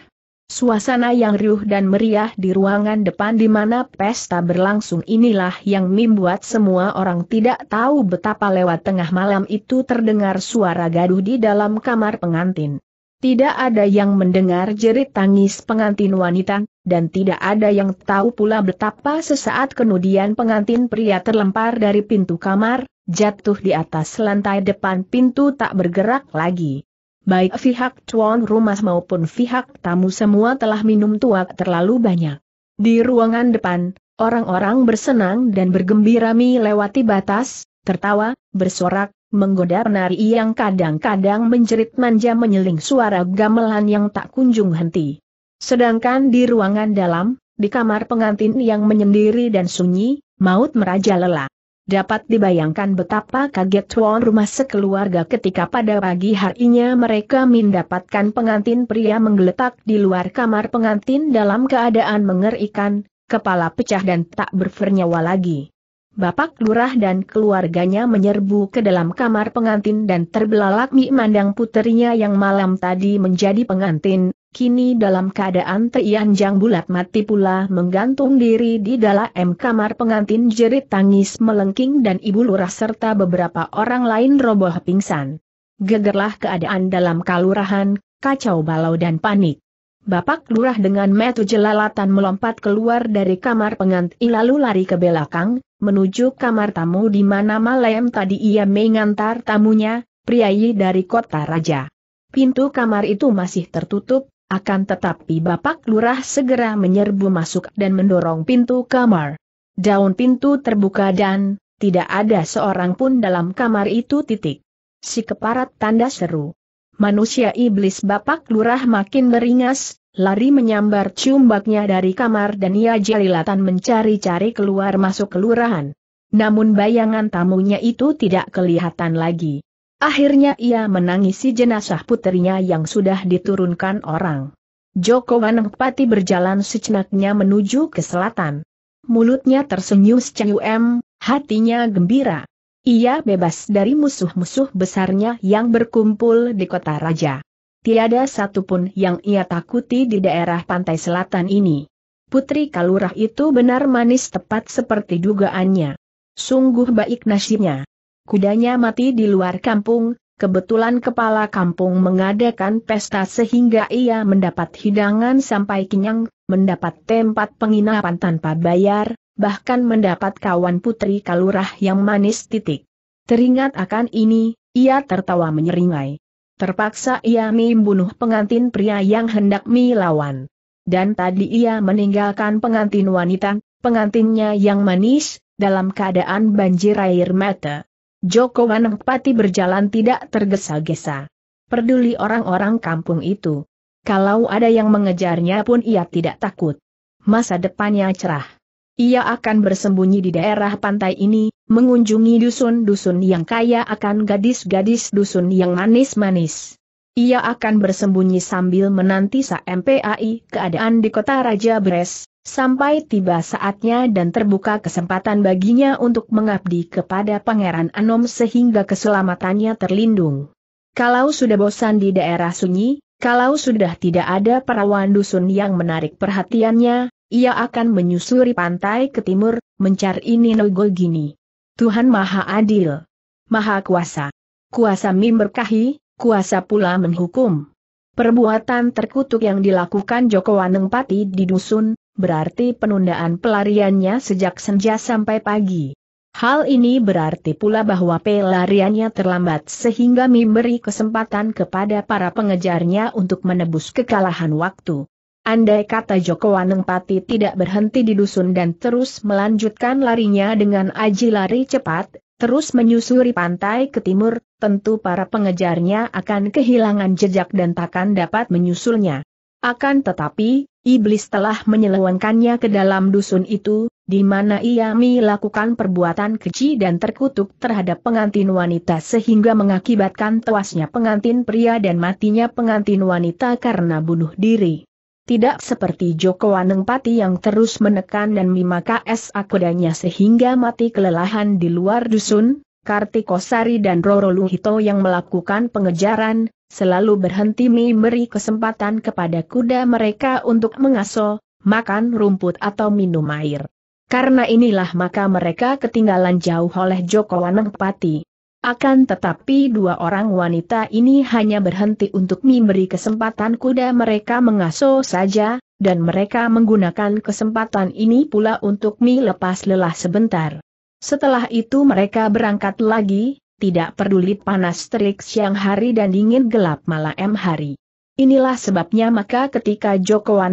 Suasana yang riuh dan meriah di ruangan depan di mana pesta berlangsung inilah yang membuat semua orang tidak tahu betapa lewat tengah malam itu terdengar suara gaduh di dalam kamar pengantin. Tidak ada yang mendengar jerit tangis pengantin wanita, dan tidak ada yang tahu pula betapa sesaat kemudian pengantin pria terlempar dari pintu kamar, jatuh di atas lantai depan pintu tak bergerak lagi. Baik pihak tuan rumah maupun pihak tamu semua telah minum tuak terlalu banyak. Di ruangan depan, orang-orang bersenang dan bergembira melewati batas, tertawa, bersorak, menggoda penari yang kadang-kadang menjerit manja menyeling suara gamelan yang tak kunjung henti. Sedangkan di ruangan dalam, di kamar pengantin yang menyendiri dan sunyi, maut merajalela. Dapat dibayangkan betapa kaget tuan rumah sekeluarga ketika pada pagi harinya mereka mendapatkan pengantin pria menggeletak di luar kamar pengantin dalam keadaan mengerikan, kepala pecah dan tak bernyawa lagi. Bapak Lurah dan keluarganya menyerbu ke dalam kamar pengantin dan terbelalak memandang puterinya yang malam tadi menjadi pengantin, kini dalam keadaan terianjang bulat mati pula menggantung diri di dalam kamar pengantin jerit tangis melengking dan ibu lurah serta beberapa orang lain roboh pingsan. Gegerlah keadaan dalam kalurahan, kacau balau dan panik. Bapak lurah dengan metu jelalatan melompat keluar dari kamar pengantin lalu lari ke belakang, menuju kamar tamu di mana malam tadi ia mengantar tamunya, priayi dari kota raja. Pintu kamar itu masih tertutup, akan tetapi Bapak Lurah segera menyerbu masuk dan mendorong pintu kamar. Daun pintu terbuka dan, tidak ada seorang pun dalam kamar itu titik. Si keparat tanda seru. Manusia iblis Bapak Lurah makin beringas, lari menyambar cumbaknya dari kamar dan ia jelilatan mencari-cari keluar masuk kelurahan. Namun bayangan tamunya itu tidak kelihatan lagi. Akhirnya ia menangisi jenazah putrinya yang sudah diturunkan orang. Joko Wanengpati berjalan secenaknya menuju ke selatan. Mulutnya tersenyum senyum, hatinya gembira. Ia bebas dari musuh-musuh besarnya yang berkumpul di kota raja. Tiada satupun yang ia takuti di daerah pantai selatan ini. Putri Kalurah itu benar manis tepat seperti dugaannya. Sungguh baik nasibnya. Kudanya mati di luar kampung, kebetulan kepala kampung mengadakan pesta sehingga ia mendapat hidangan sampai kenyang, mendapat tempat penginapan tanpa bayar, bahkan mendapat kawan putri Kalurah yang manis titik. Teringat akan ini, ia tertawa menyeringai. Terpaksa ia membunuh pengantin pria yang hendak melawan, Dan tadi ia meninggalkan pengantin wanita, pengantinnya yang manis, dalam keadaan banjir air mata. Joko Wanengpati berjalan tidak tergesa-gesa. Perduli orang-orang kampung itu. Kalau ada yang mengejarnya pun ia tidak takut. Masa depannya cerah. Ia akan bersembunyi di daerah pantai ini, mengunjungi dusun-dusun yang kaya akan gadis-gadis dusun yang manis-manis. Ia akan bersembunyi sambil menanti sa keadaan di kota Raja Bres, sampai tiba saatnya dan terbuka kesempatan baginya untuk mengabdi kepada Pangeran Anom sehingga keselamatannya terlindung. Kalau sudah bosan di daerah sunyi, kalau sudah tidak ada perawan dusun yang menarik perhatiannya, ia akan menyusuri pantai ke timur, mencari Nino Gini. Tuhan Maha Adil. Maha Kuasa. Kuasa berkahi, kuasa pula menghukum. Perbuatan terkutuk yang dilakukan Joko Waneng Wanengpati di dusun, berarti penundaan pelariannya sejak senja sampai pagi. Hal ini berarti pula bahwa pelariannya terlambat sehingga memberi kesempatan kepada para pengejarnya untuk menebus kekalahan waktu. Andai kata Joko Anengpati tidak berhenti di dusun dan terus melanjutkan larinya dengan aji lari cepat, terus menyusuri pantai ke timur, tentu para pengejarnya akan kehilangan jejak dan takkan dapat menyusulnya. Akan tetapi, iblis telah menyelewengkannya ke dalam dusun itu, di mana ia melakukan perbuatan keji dan terkutuk terhadap pengantin wanita sehingga mengakibatkan tewasnya pengantin pria dan matinya pengantin wanita karena bunuh diri. Tidak seperti Joko Anengpati yang terus menekan dan mimaka es akodanya sehingga mati kelelahan di luar dusun, Kartikosari dan Roro Luhito yang melakukan pengejaran, selalu berhenti memberi kesempatan kepada kuda mereka untuk mengaso, makan rumput atau minum air. Karena inilah maka mereka ketinggalan jauh oleh Joko Anengpati. Akan tetapi dua orang wanita ini hanya berhenti untuk memberi kesempatan kuda mereka mengasuh saja, dan mereka menggunakan kesempatan ini pula untuk mi lepas lelah sebentar. Setelah itu mereka berangkat lagi, tidak peduli panas terik siang hari dan dingin gelap malam hari. Inilah sebabnya maka ketika Joko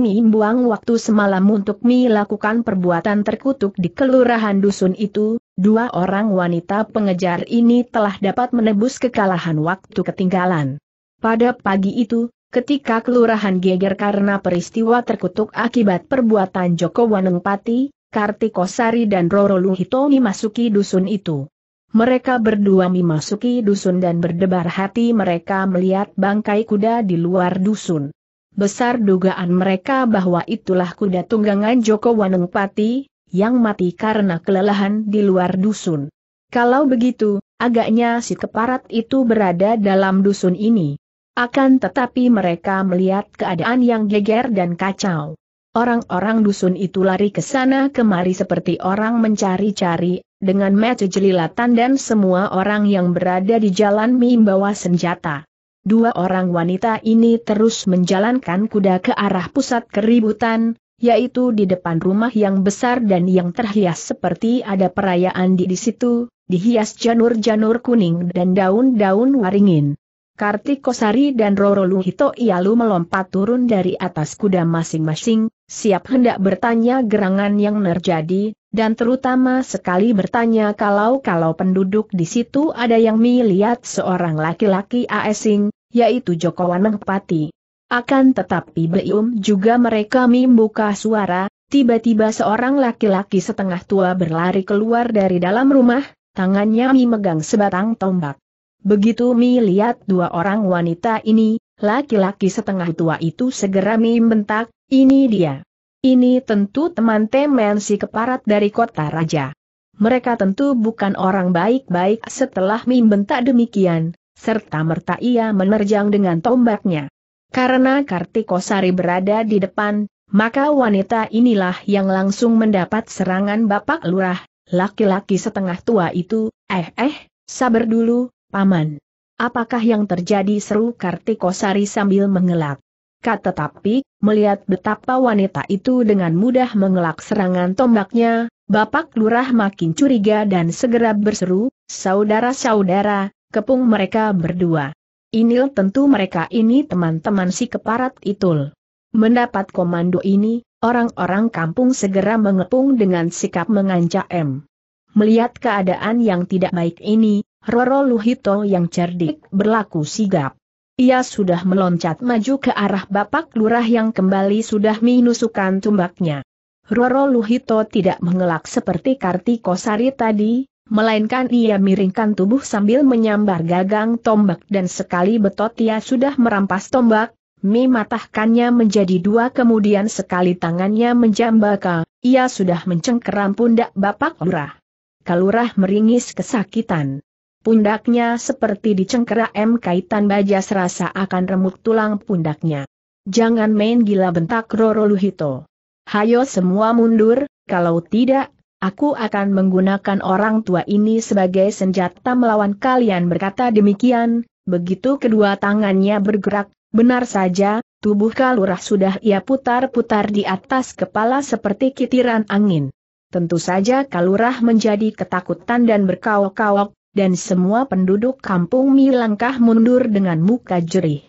Mi membuang waktu semalam untuk melakukan perbuatan terkutuk di kelurahan dusun itu, dua orang wanita pengejar ini telah dapat menebus kekalahan waktu ketinggalan. Pada pagi itu, ketika kelurahan geger karena peristiwa terkutuk akibat perbuatan Joko Wanengpati, Kartikosari dan Roro Luhito memasuki dusun itu. Mereka berdua memasuki dusun dan berdebar hati mereka melihat bangkai kuda di luar dusun. Besar dugaan mereka bahwa itulah kuda tunggangan Joko Wanengpati, yang mati karena kelelahan di luar dusun. Kalau begitu, agaknya si keparat itu berada dalam dusun ini. Akan tetapi mereka melihat keadaan yang geger dan kacau. Orang-orang dusun itu lari ke sana kemari seperti orang mencari-cari, dengan mata jelilatan dan semua orang yang berada di jalan membawa senjata. Dua orang wanita ini terus menjalankan kuda ke arah pusat keributan, yaitu di depan rumah yang besar dan yang terhias seperti ada perayaan di, di situ, dihias janur-janur kuning dan daun-daun waringin. Kartikosari dan Roro Luhito Ialu melompat turun dari atas kuda masing-masing, siap hendak bertanya gerangan yang terjadi, dan terutama sekali bertanya kalau-kalau penduduk di situ ada yang melihat seorang laki-laki asing, yaitu Joko Wanengpati. Akan tetapi Beum juga mereka membuka suara, tiba-tiba seorang laki-laki setengah tua berlari keluar dari dalam rumah, tangannya Mi megang sebatang tombak. Begitu Mi lihat dua orang wanita ini, laki-laki setengah tua itu segera Mi bentak, ini dia. Ini tentu teman-teman si keparat dari kota raja. Mereka tentu bukan orang baik-baik setelah Mi bentak demikian, serta merta ia menerjang dengan tombaknya. Karena Kartikosari berada di depan, maka wanita inilah yang langsung mendapat serangan Bapak Lurah, laki-laki setengah tua itu, eh eh, sabar dulu, Paman. Apakah yang terjadi seru Kartikosari sambil mengelak. Kata tapi, melihat betapa wanita itu dengan mudah mengelak serangan tombaknya, Bapak Lurah makin curiga dan segera berseru, saudara-saudara, kepung mereka berdua. Inil tentu mereka ini teman-teman si keparat itul. Mendapat komando ini, orang-orang kampung segera mengepung dengan sikap mengancam. Melihat keadaan yang tidak baik ini, Roro Luhito yang cerdik berlaku sigap. Ia sudah meloncat maju ke arah Bapak Lurah yang kembali sudah menusukkan tumbaknya. Roro Luhito tidak mengelak seperti Kartiko Sari tadi, melainkan ia miringkan tubuh sambil menyambar gagang tombak dan sekali betot ia sudah merampas tombak, Mi matahkannya menjadi dua kemudian sekali tangannya menjambaka, ia sudah mencengkeram pundak Bapak Lurah. Kalurah meringis kesakitan. Pundaknya seperti dicengkeram kaitan baja serasa akan remuk tulang pundaknya. Jangan main gila bentak Roro Luhito. Hayo semua mundur, kalau tidak Aku akan menggunakan orang tua ini sebagai senjata melawan kalian berkata demikian, begitu kedua tangannya bergerak, benar saja, tubuh kalurah sudah ia putar-putar di atas kepala seperti kitiran angin. Tentu saja kalurah menjadi ketakutan dan berkaok-kaok, dan semua penduduk kampung Mi langkah mundur dengan muka jerih.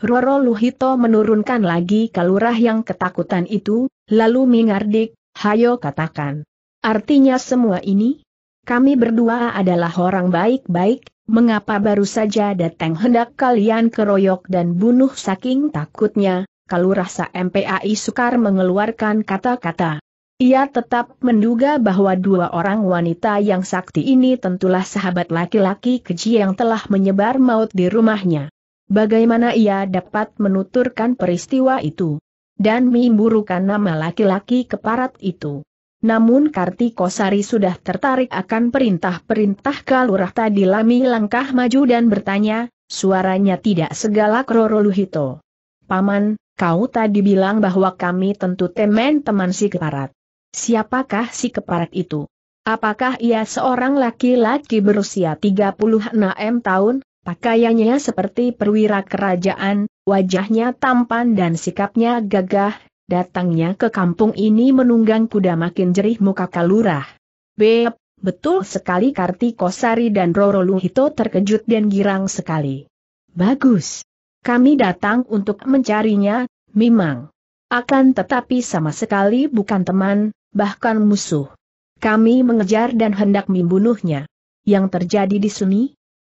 Roro Luhito menurunkan lagi kalurah yang ketakutan itu, lalu mengardik, hayo katakan. Artinya semua ini? Kami berdua adalah orang baik-baik, mengapa baru saja datang hendak kalian keroyok dan bunuh saking takutnya, kalau rasa MPAI sukar mengeluarkan kata-kata. Ia tetap menduga bahwa dua orang wanita yang sakti ini tentulah sahabat laki-laki keji yang telah menyebar maut di rumahnya. Bagaimana ia dapat menuturkan peristiwa itu? Dan mimburukan nama laki-laki keparat itu. Namun Kartiko Sari sudah tertarik akan perintah-perintah kalurah tadi lami langkah maju dan bertanya, suaranya tidak segala kroroluhito. Paman, kau tadi bilang bahwa kami tentu temen teman si keparat. Siapakah si keparat itu? Apakah ia seorang laki-laki berusia 36 tahun, pakaiannya seperti perwira kerajaan, wajahnya tampan dan sikapnya gagah, Datangnya ke kampung ini menunggang kuda makin jerih muka kalurah. Beb, betul sekali Kartiko Sari dan Roro Luhito terkejut dan girang sekali. Bagus. Kami datang untuk mencarinya, memang. Akan tetapi sama sekali bukan teman, bahkan musuh. Kami mengejar dan hendak membunuhnya. Yang terjadi di sini?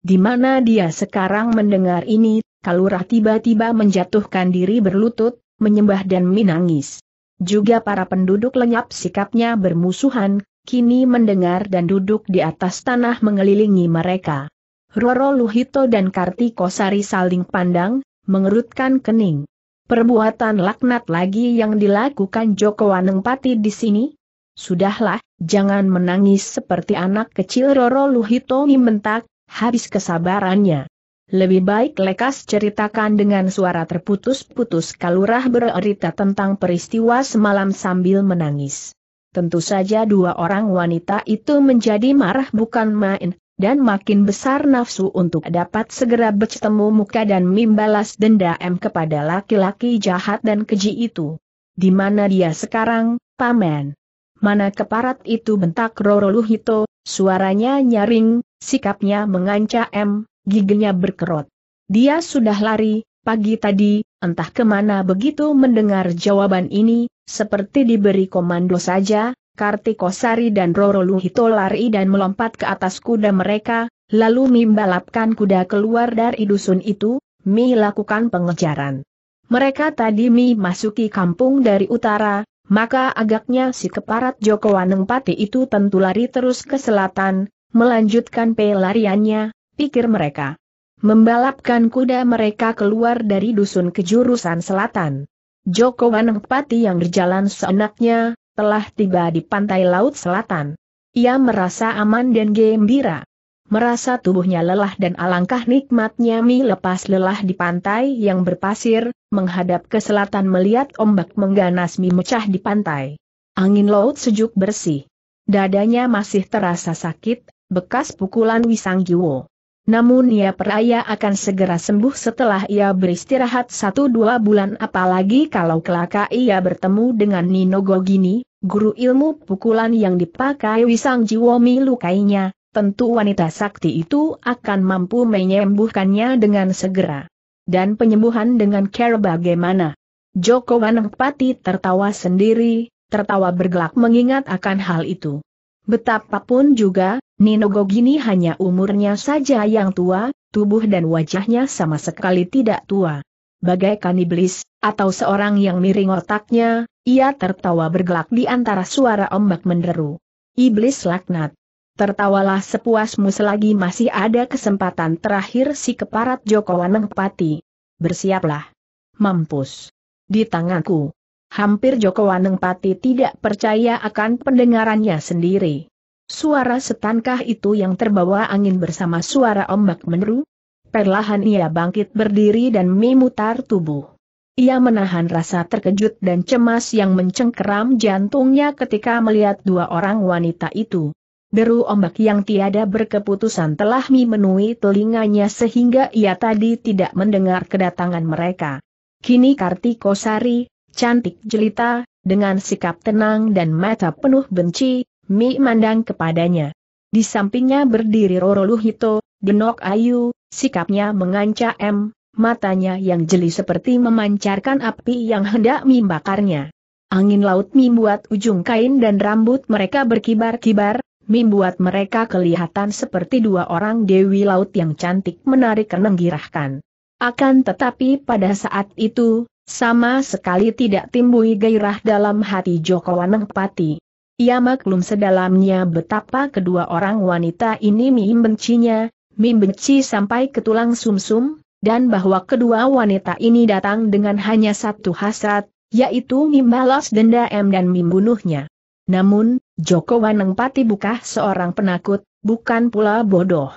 Di mana dia sekarang mendengar ini, Kalurah tiba-tiba menjatuhkan diri berlutut, menyembah dan menangis. Juga para penduduk lenyap sikapnya bermusuhan, kini mendengar dan duduk di atas tanah mengelilingi mereka. Roro Luhito dan Kartiko Sari saling pandang, mengerutkan kening. Perbuatan laknat lagi yang dilakukan Joko Wanengpati di sini? Sudahlah, jangan menangis seperti anak kecil Roro Luhito mentak, habis kesabarannya. Lebih baik lekas ceritakan dengan suara terputus-putus kalurah bercerita tentang peristiwa semalam sambil menangis. Tentu saja dua orang wanita itu menjadi marah bukan main, dan makin besar nafsu untuk dapat segera bertemu muka dan membalas dendam kepada laki-laki jahat dan keji itu. Di mana dia sekarang, paman? Mana keparat itu bentak Roro Luhito, suaranya nyaring, sikapnya mengancam, giginya berkerut. Dia sudah lari, pagi tadi, entah kemana begitu mendengar jawaban ini, seperti diberi komando saja, Kartikosari dan Roro Luhito lari dan melompat ke atas kuda mereka, lalu membalapkan kuda keluar dari dusun itu, Mi lakukan pengejaran. Mereka tadi Mi masuki kampung dari utara, maka agaknya si keparat Joko Waneng Pati itu tentu lari terus ke selatan, melanjutkan pelariannya, pikir mereka. Membalapkan kuda mereka keluar dari dusun kejurusan selatan. Joko Wanengpati yang berjalan seenaknya, telah tiba di pantai laut selatan. Ia merasa aman dan gembira. Merasa tubuhnya lelah dan alangkah nikmatnya Mi lepas lelah di pantai yang berpasir, menghadap ke selatan melihat ombak mengganas Mi mecah di pantai. Angin laut sejuk bersih. Dadanya masih terasa sakit, bekas pukulan Wisang Jiwo. Namun ia peraya akan segera sembuh setelah ia beristirahat satu dua bulan apalagi kalau kelaka ia bertemu dengan Nino Gogini, guru ilmu pukulan yang dipakai Wisang Jiwomi lukainya, tentu wanita sakti itu akan mampu menyembuhkannya dengan segera. Dan penyembuhan dengan care bagaimana? Joko Wanangpati tertawa sendiri, tertawa bergelak mengingat akan hal itu. Betapapun juga, Nino Gogini hanya umurnya saja yang tua, tubuh dan wajahnya sama sekali tidak tua. Bagaikan iblis, atau seorang yang miring otaknya, ia tertawa bergelak di antara suara ombak menderu. Iblis laknat. Tertawalah sepuasmu selagi masih ada kesempatan terakhir si keparat Joko Wanengpati. Bersiaplah. Mampus. Di tanganku. Hampir Joko Wanengpati tidak percaya akan pendengarannya sendiri. Suara setankah itu yang terbawa angin bersama suara ombak meneru? Perlahan ia bangkit berdiri dan memutar tubuh. Ia menahan rasa terkejut dan cemas yang mencengkeram jantungnya ketika melihat dua orang wanita itu. Deru ombak yang tiada berkeputusan telah memenuhi telinganya sehingga ia tadi tidak mendengar kedatangan mereka. Kini Kartikosari, cantik jelita, dengan sikap tenang dan mata penuh benci, Mi mandang kepadanya. Di sampingnya berdiri Roro Luhito, Denok Ayu, sikapnya mengancam, matanya yang jeli seperti memancarkan api yang hendak membakarnya. Angin laut membuat ujung kain dan rambut mereka berkibar-kibar, membuat mereka kelihatan seperti dua orang dewi laut yang cantik menarik menggirahkan. Akan tetapi pada saat itu, sama sekali tidak timbul gairah dalam hati Joko Wanengpati. Ia maklum sedalamnya betapa kedua orang wanita ini membencinya, benci sampai ke tulang sumsum, -sum, dan bahwa kedua wanita ini datang dengan hanya satu hasrat, yaitu denda dendam dan membunuhnya. Namun, Joko Pati bukan seorang penakut, bukan pula bodoh.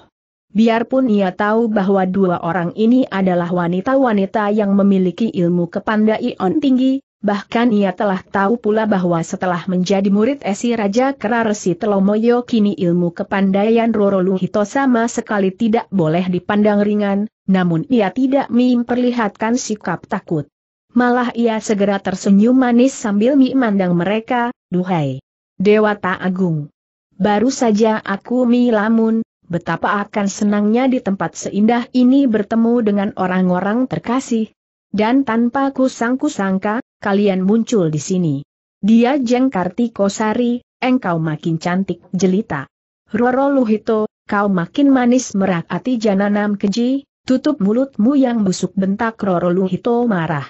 Biarpun ia tahu bahwa dua orang ini adalah wanita-wanita yang memiliki ilmu kepandaian tinggi, Bahkan ia telah tahu pula bahwa setelah menjadi murid Esi Raja Keraresi Telomoyo kini ilmu kepandaian Roro Luhito sama sekali tidak boleh dipandang ringan, namun ia tidak memperlihatkan sikap takut. Malah ia segera tersenyum manis sambil memandang mereka, duhai. Dewata Agung. Baru saja aku milamun, betapa akan senangnya di tempat seindah ini bertemu dengan orang-orang terkasih. Dan tanpa kusang-kusangka, kalian muncul di sini. Dia Jeng Kartikosari, engkau makin cantik jelita. Roro Luhito, kau makin manis merak jana jananam keji, tutup mulutmu yang busuk bentak Roro Luhito marah.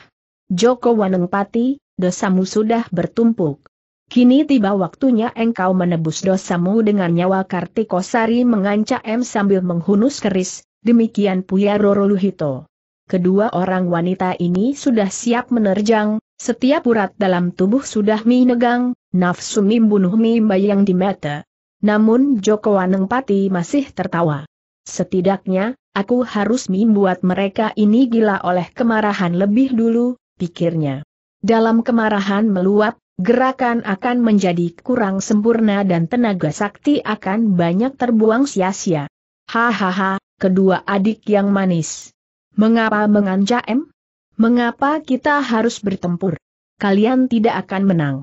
Joko Wanengpati, dosamu sudah bertumpuk. Kini tiba waktunya engkau menebus dosamu dengan nyawa Kartikosari mengancam sambil menghunus keris, demikian Puya Roro Luhito. Kedua orang wanita ini sudah siap menerjang, setiap urat dalam tubuh sudah mi negang, nafsu mi bunuh mi bayang di mata. Namun Joko Waneng Pati masih tertawa. Setidaknya, aku harus membuat mereka ini gila oleh kemarahan lebih dulu, pikirnya. Dalam kemarahan meluap, gerakan akan menjadi kurang sempurna dan tenaga sakti akan banyak terbuang sia-sia. Hahaha, kedua adik yang manis. Mengapa mengancam? Mengapa kita harus bertempur? Kalian tidak akan menang.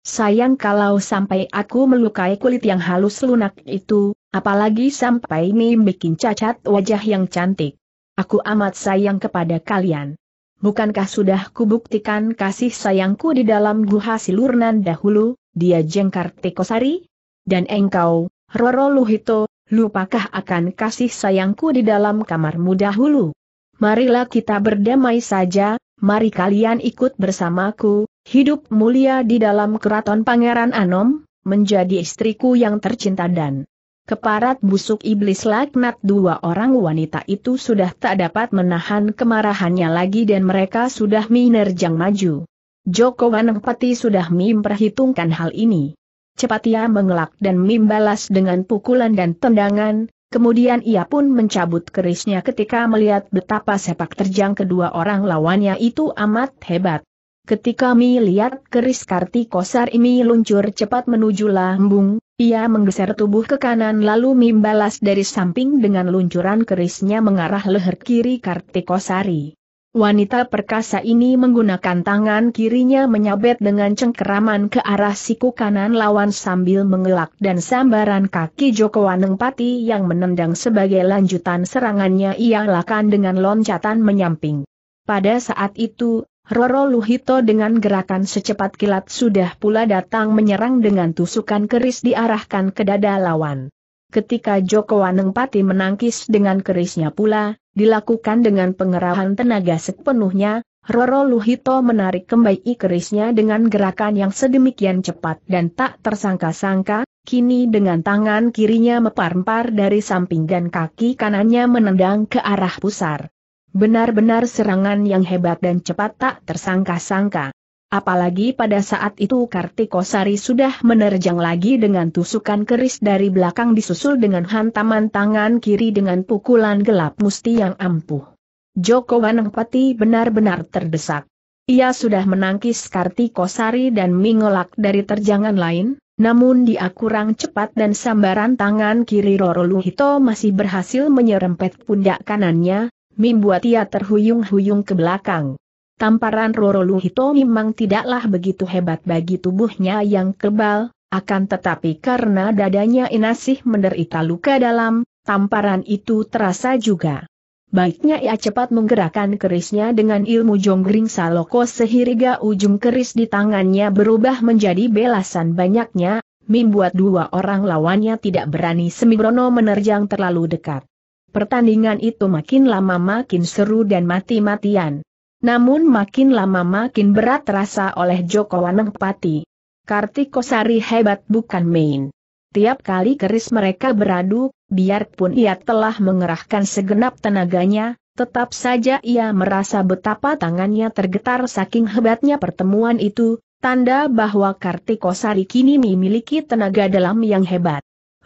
Sayang kalau sampai aku melukai kulit yang halus lunak itu, apalagi sampai ini bikin cacat wajah yang cantik. Aku amat sayang kepada kalian. Bukankah sudah kubuktikan kasih sayangku di dalam guha silurnan dahulu, dia jengkar Tekosari? Dan engkau, Roro Luhito, lupakah akan kasih sayangku di dalam kamarmu dahulu? Marilah kita berdamai saja, mari kalian ikut bersamaku, hidup mulia di dalam keraton Pangeran Anom, menjadi istriku yang tercinta dan keparat busuk iblis laknat dua orang wanita itu sudah tak dapat menahan kemarahannya lagi dan mereka sudah menerjang maju. Joko Wanempati sudah memperhitungkan hal ini. Cepat ia mengelak dan membalas dengan pukulan dan tendangan, Kemudian ia pun mencabut kerisnya ketika melihat betapa sepak terjang kedua orang lawannya itu amat hebat. Ketika Mi lihat keris Karti Kosar ini luncur cepat menuju lambung, ia menggeser tubuh ke kanan lalu Mi balas dari samping dengan luncuran kerisnya mengarah leher kiri Kartikosari. Wanita perkasa ini menggunakan tangan kirinya menyabet dengan cengkeraman ke arah siku kanan lawan sambil mengelak dan sambaran kaki Joko Wanengpati yang menendang sebagai lanjutan serangannya ia lakukan dengan loncatan menyamping. Pada saat itu, Roro Luhito dengan gerakan secepat kilat sudah pula datang menyerang dengan tusukan keris diarahkan ke dada lawan. Ketika Joko Waneng Wanengpati menangkis dengan kerisnya pula, dilakukan dengan pengerahan tenaga sepenuhnya, Roro Luhito menarik kembali kerisnya dengan gerakan yang sedemikian cepat dan tak tersangka-sangka, kini dengan tangan kirinya mepar-empar dari samping dan kaki kanannya menendang ke arah pusar. Benar-benar serangan yang hebat dan cepat tak tersangka-sangka. Apalagi pada saat itu Kartikosari sudah menerjang lagi dengan tusukan keris dari belakang disusul dengan hantaman tangan kiri dengan pukulan gelap musti yang ampuh. Joko Wanengpati benar-benar terdesak. Ia sudah menangkis Kartikosari dan mengolak dari terjangan lain, namun dia kurang cepat dan sambaran tangan kiri Roro Luhito masih berhasil menyerempet pundak kanannya, membuat ia terhuyung-huyung ke belakang. Tamparan Rorolu Luhito memang tidaklah begitu hebat bagi tubuhnya yang kebal, akan tetapi karena dadanya Inasih menderita luka dalam, tamparan itu terasa juga. Baiknya ia cepat menggerakkan kerisnya dengan ilmu jonggring saloko sehingga ujung keris di tangannya berubah menjadi belasan banyaknya, membuat dua orang lawannya tidak berani Semibrono menerjang terlalu dekat. Pertandingan itu makin lama makin seru dan mati-matian. Namun makin lama makin berat rasa oleh Joko Waneng Wanengpati. Kartikosari hebat bukan main. Tiap kali keris mereka beradu, biarpun ia telah mengerahkan segenap tenaganya, tetap saja ia merasa betapa tangannya tergetar saking hebatnya pertemuan itu, tanda bahwa Kartikosari kini memiliki tenaga dalam yang hebat.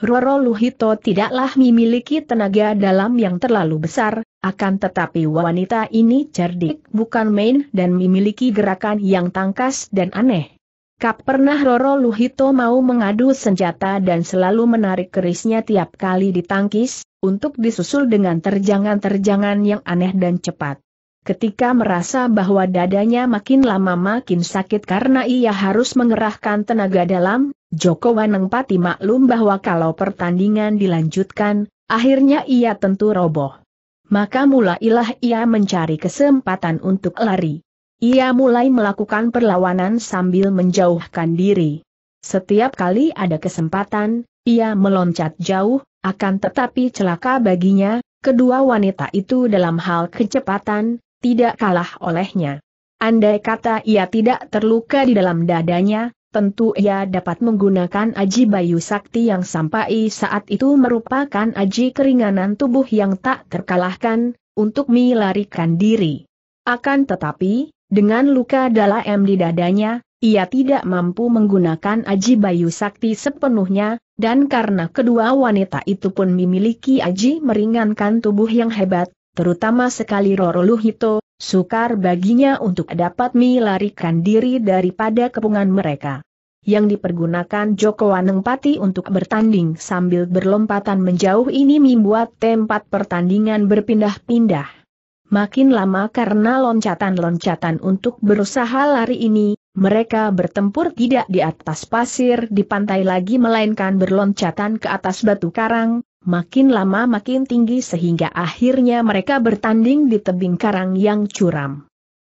Roro Luhito tidaklah memiliki tenaga dalam yang terlalu besar, akan tetapi wanita ini cerdik bukan main dan memiliki gerakan yang tangkas dan aneh. Kap pernah Roro Luhito mau mengadu senjata dan selalu menarik kerisnya tiap kali ditangkis, untuk disusul dengan terjangan-terjangan yang aneh dan cepat. Ketika merasa bahwa dadanya makin lama makin sakit karena ia harus mengerahkan tenaga dalam, Joko Wanengpati maklum bahwa kalau pertandingan dilanjutkan, akhirnya ia tentu roboh. Maka mulailah ia mencari kesempatan untuk lari. Ia mulai melakukan perlawanan sambil menjauhkan diri. Setiap kali ada kesempatan, ia meloncat jauh, akan tetapi celaka baginya, kedua wanita itu dalam hal kecepatan, tidak kalah olehnya. Andai kata ia tidak terluka di dalam dadanya, tentu ia dapat menggunakan aji bayu sakti yang sampai saat itu merupakan aji keringanan tubuh yang tak terkalahkan, untuk melarikan diri. Akan tetapi, dengan luka dalam di dadanya, ia tidak mampu menggunakan aji bayu sakti sepenuhnya, dan karena kedua wanita itu pun memiliki aji meringankan tubuh yang hebat, terutama sekali Roro Luhito, sukar baginya untuk dapat melarikan diri daripada kepungan mereka. Yang dipergunakan Joko Waneng Pati untuk bertanding sambil berlompatan menjauh ini membuat tempat pertandingan berpindah-pindah. Makin lama karena loncatan-loncatan untuk berusaha lari ini, mereka bertempur tidak di atas pasir di pantai lagi melainkan berloncatan ke atas batu karang, makin lama makin tinggi sehingga akhirnya mereka bertanding di tebing karang yang curam.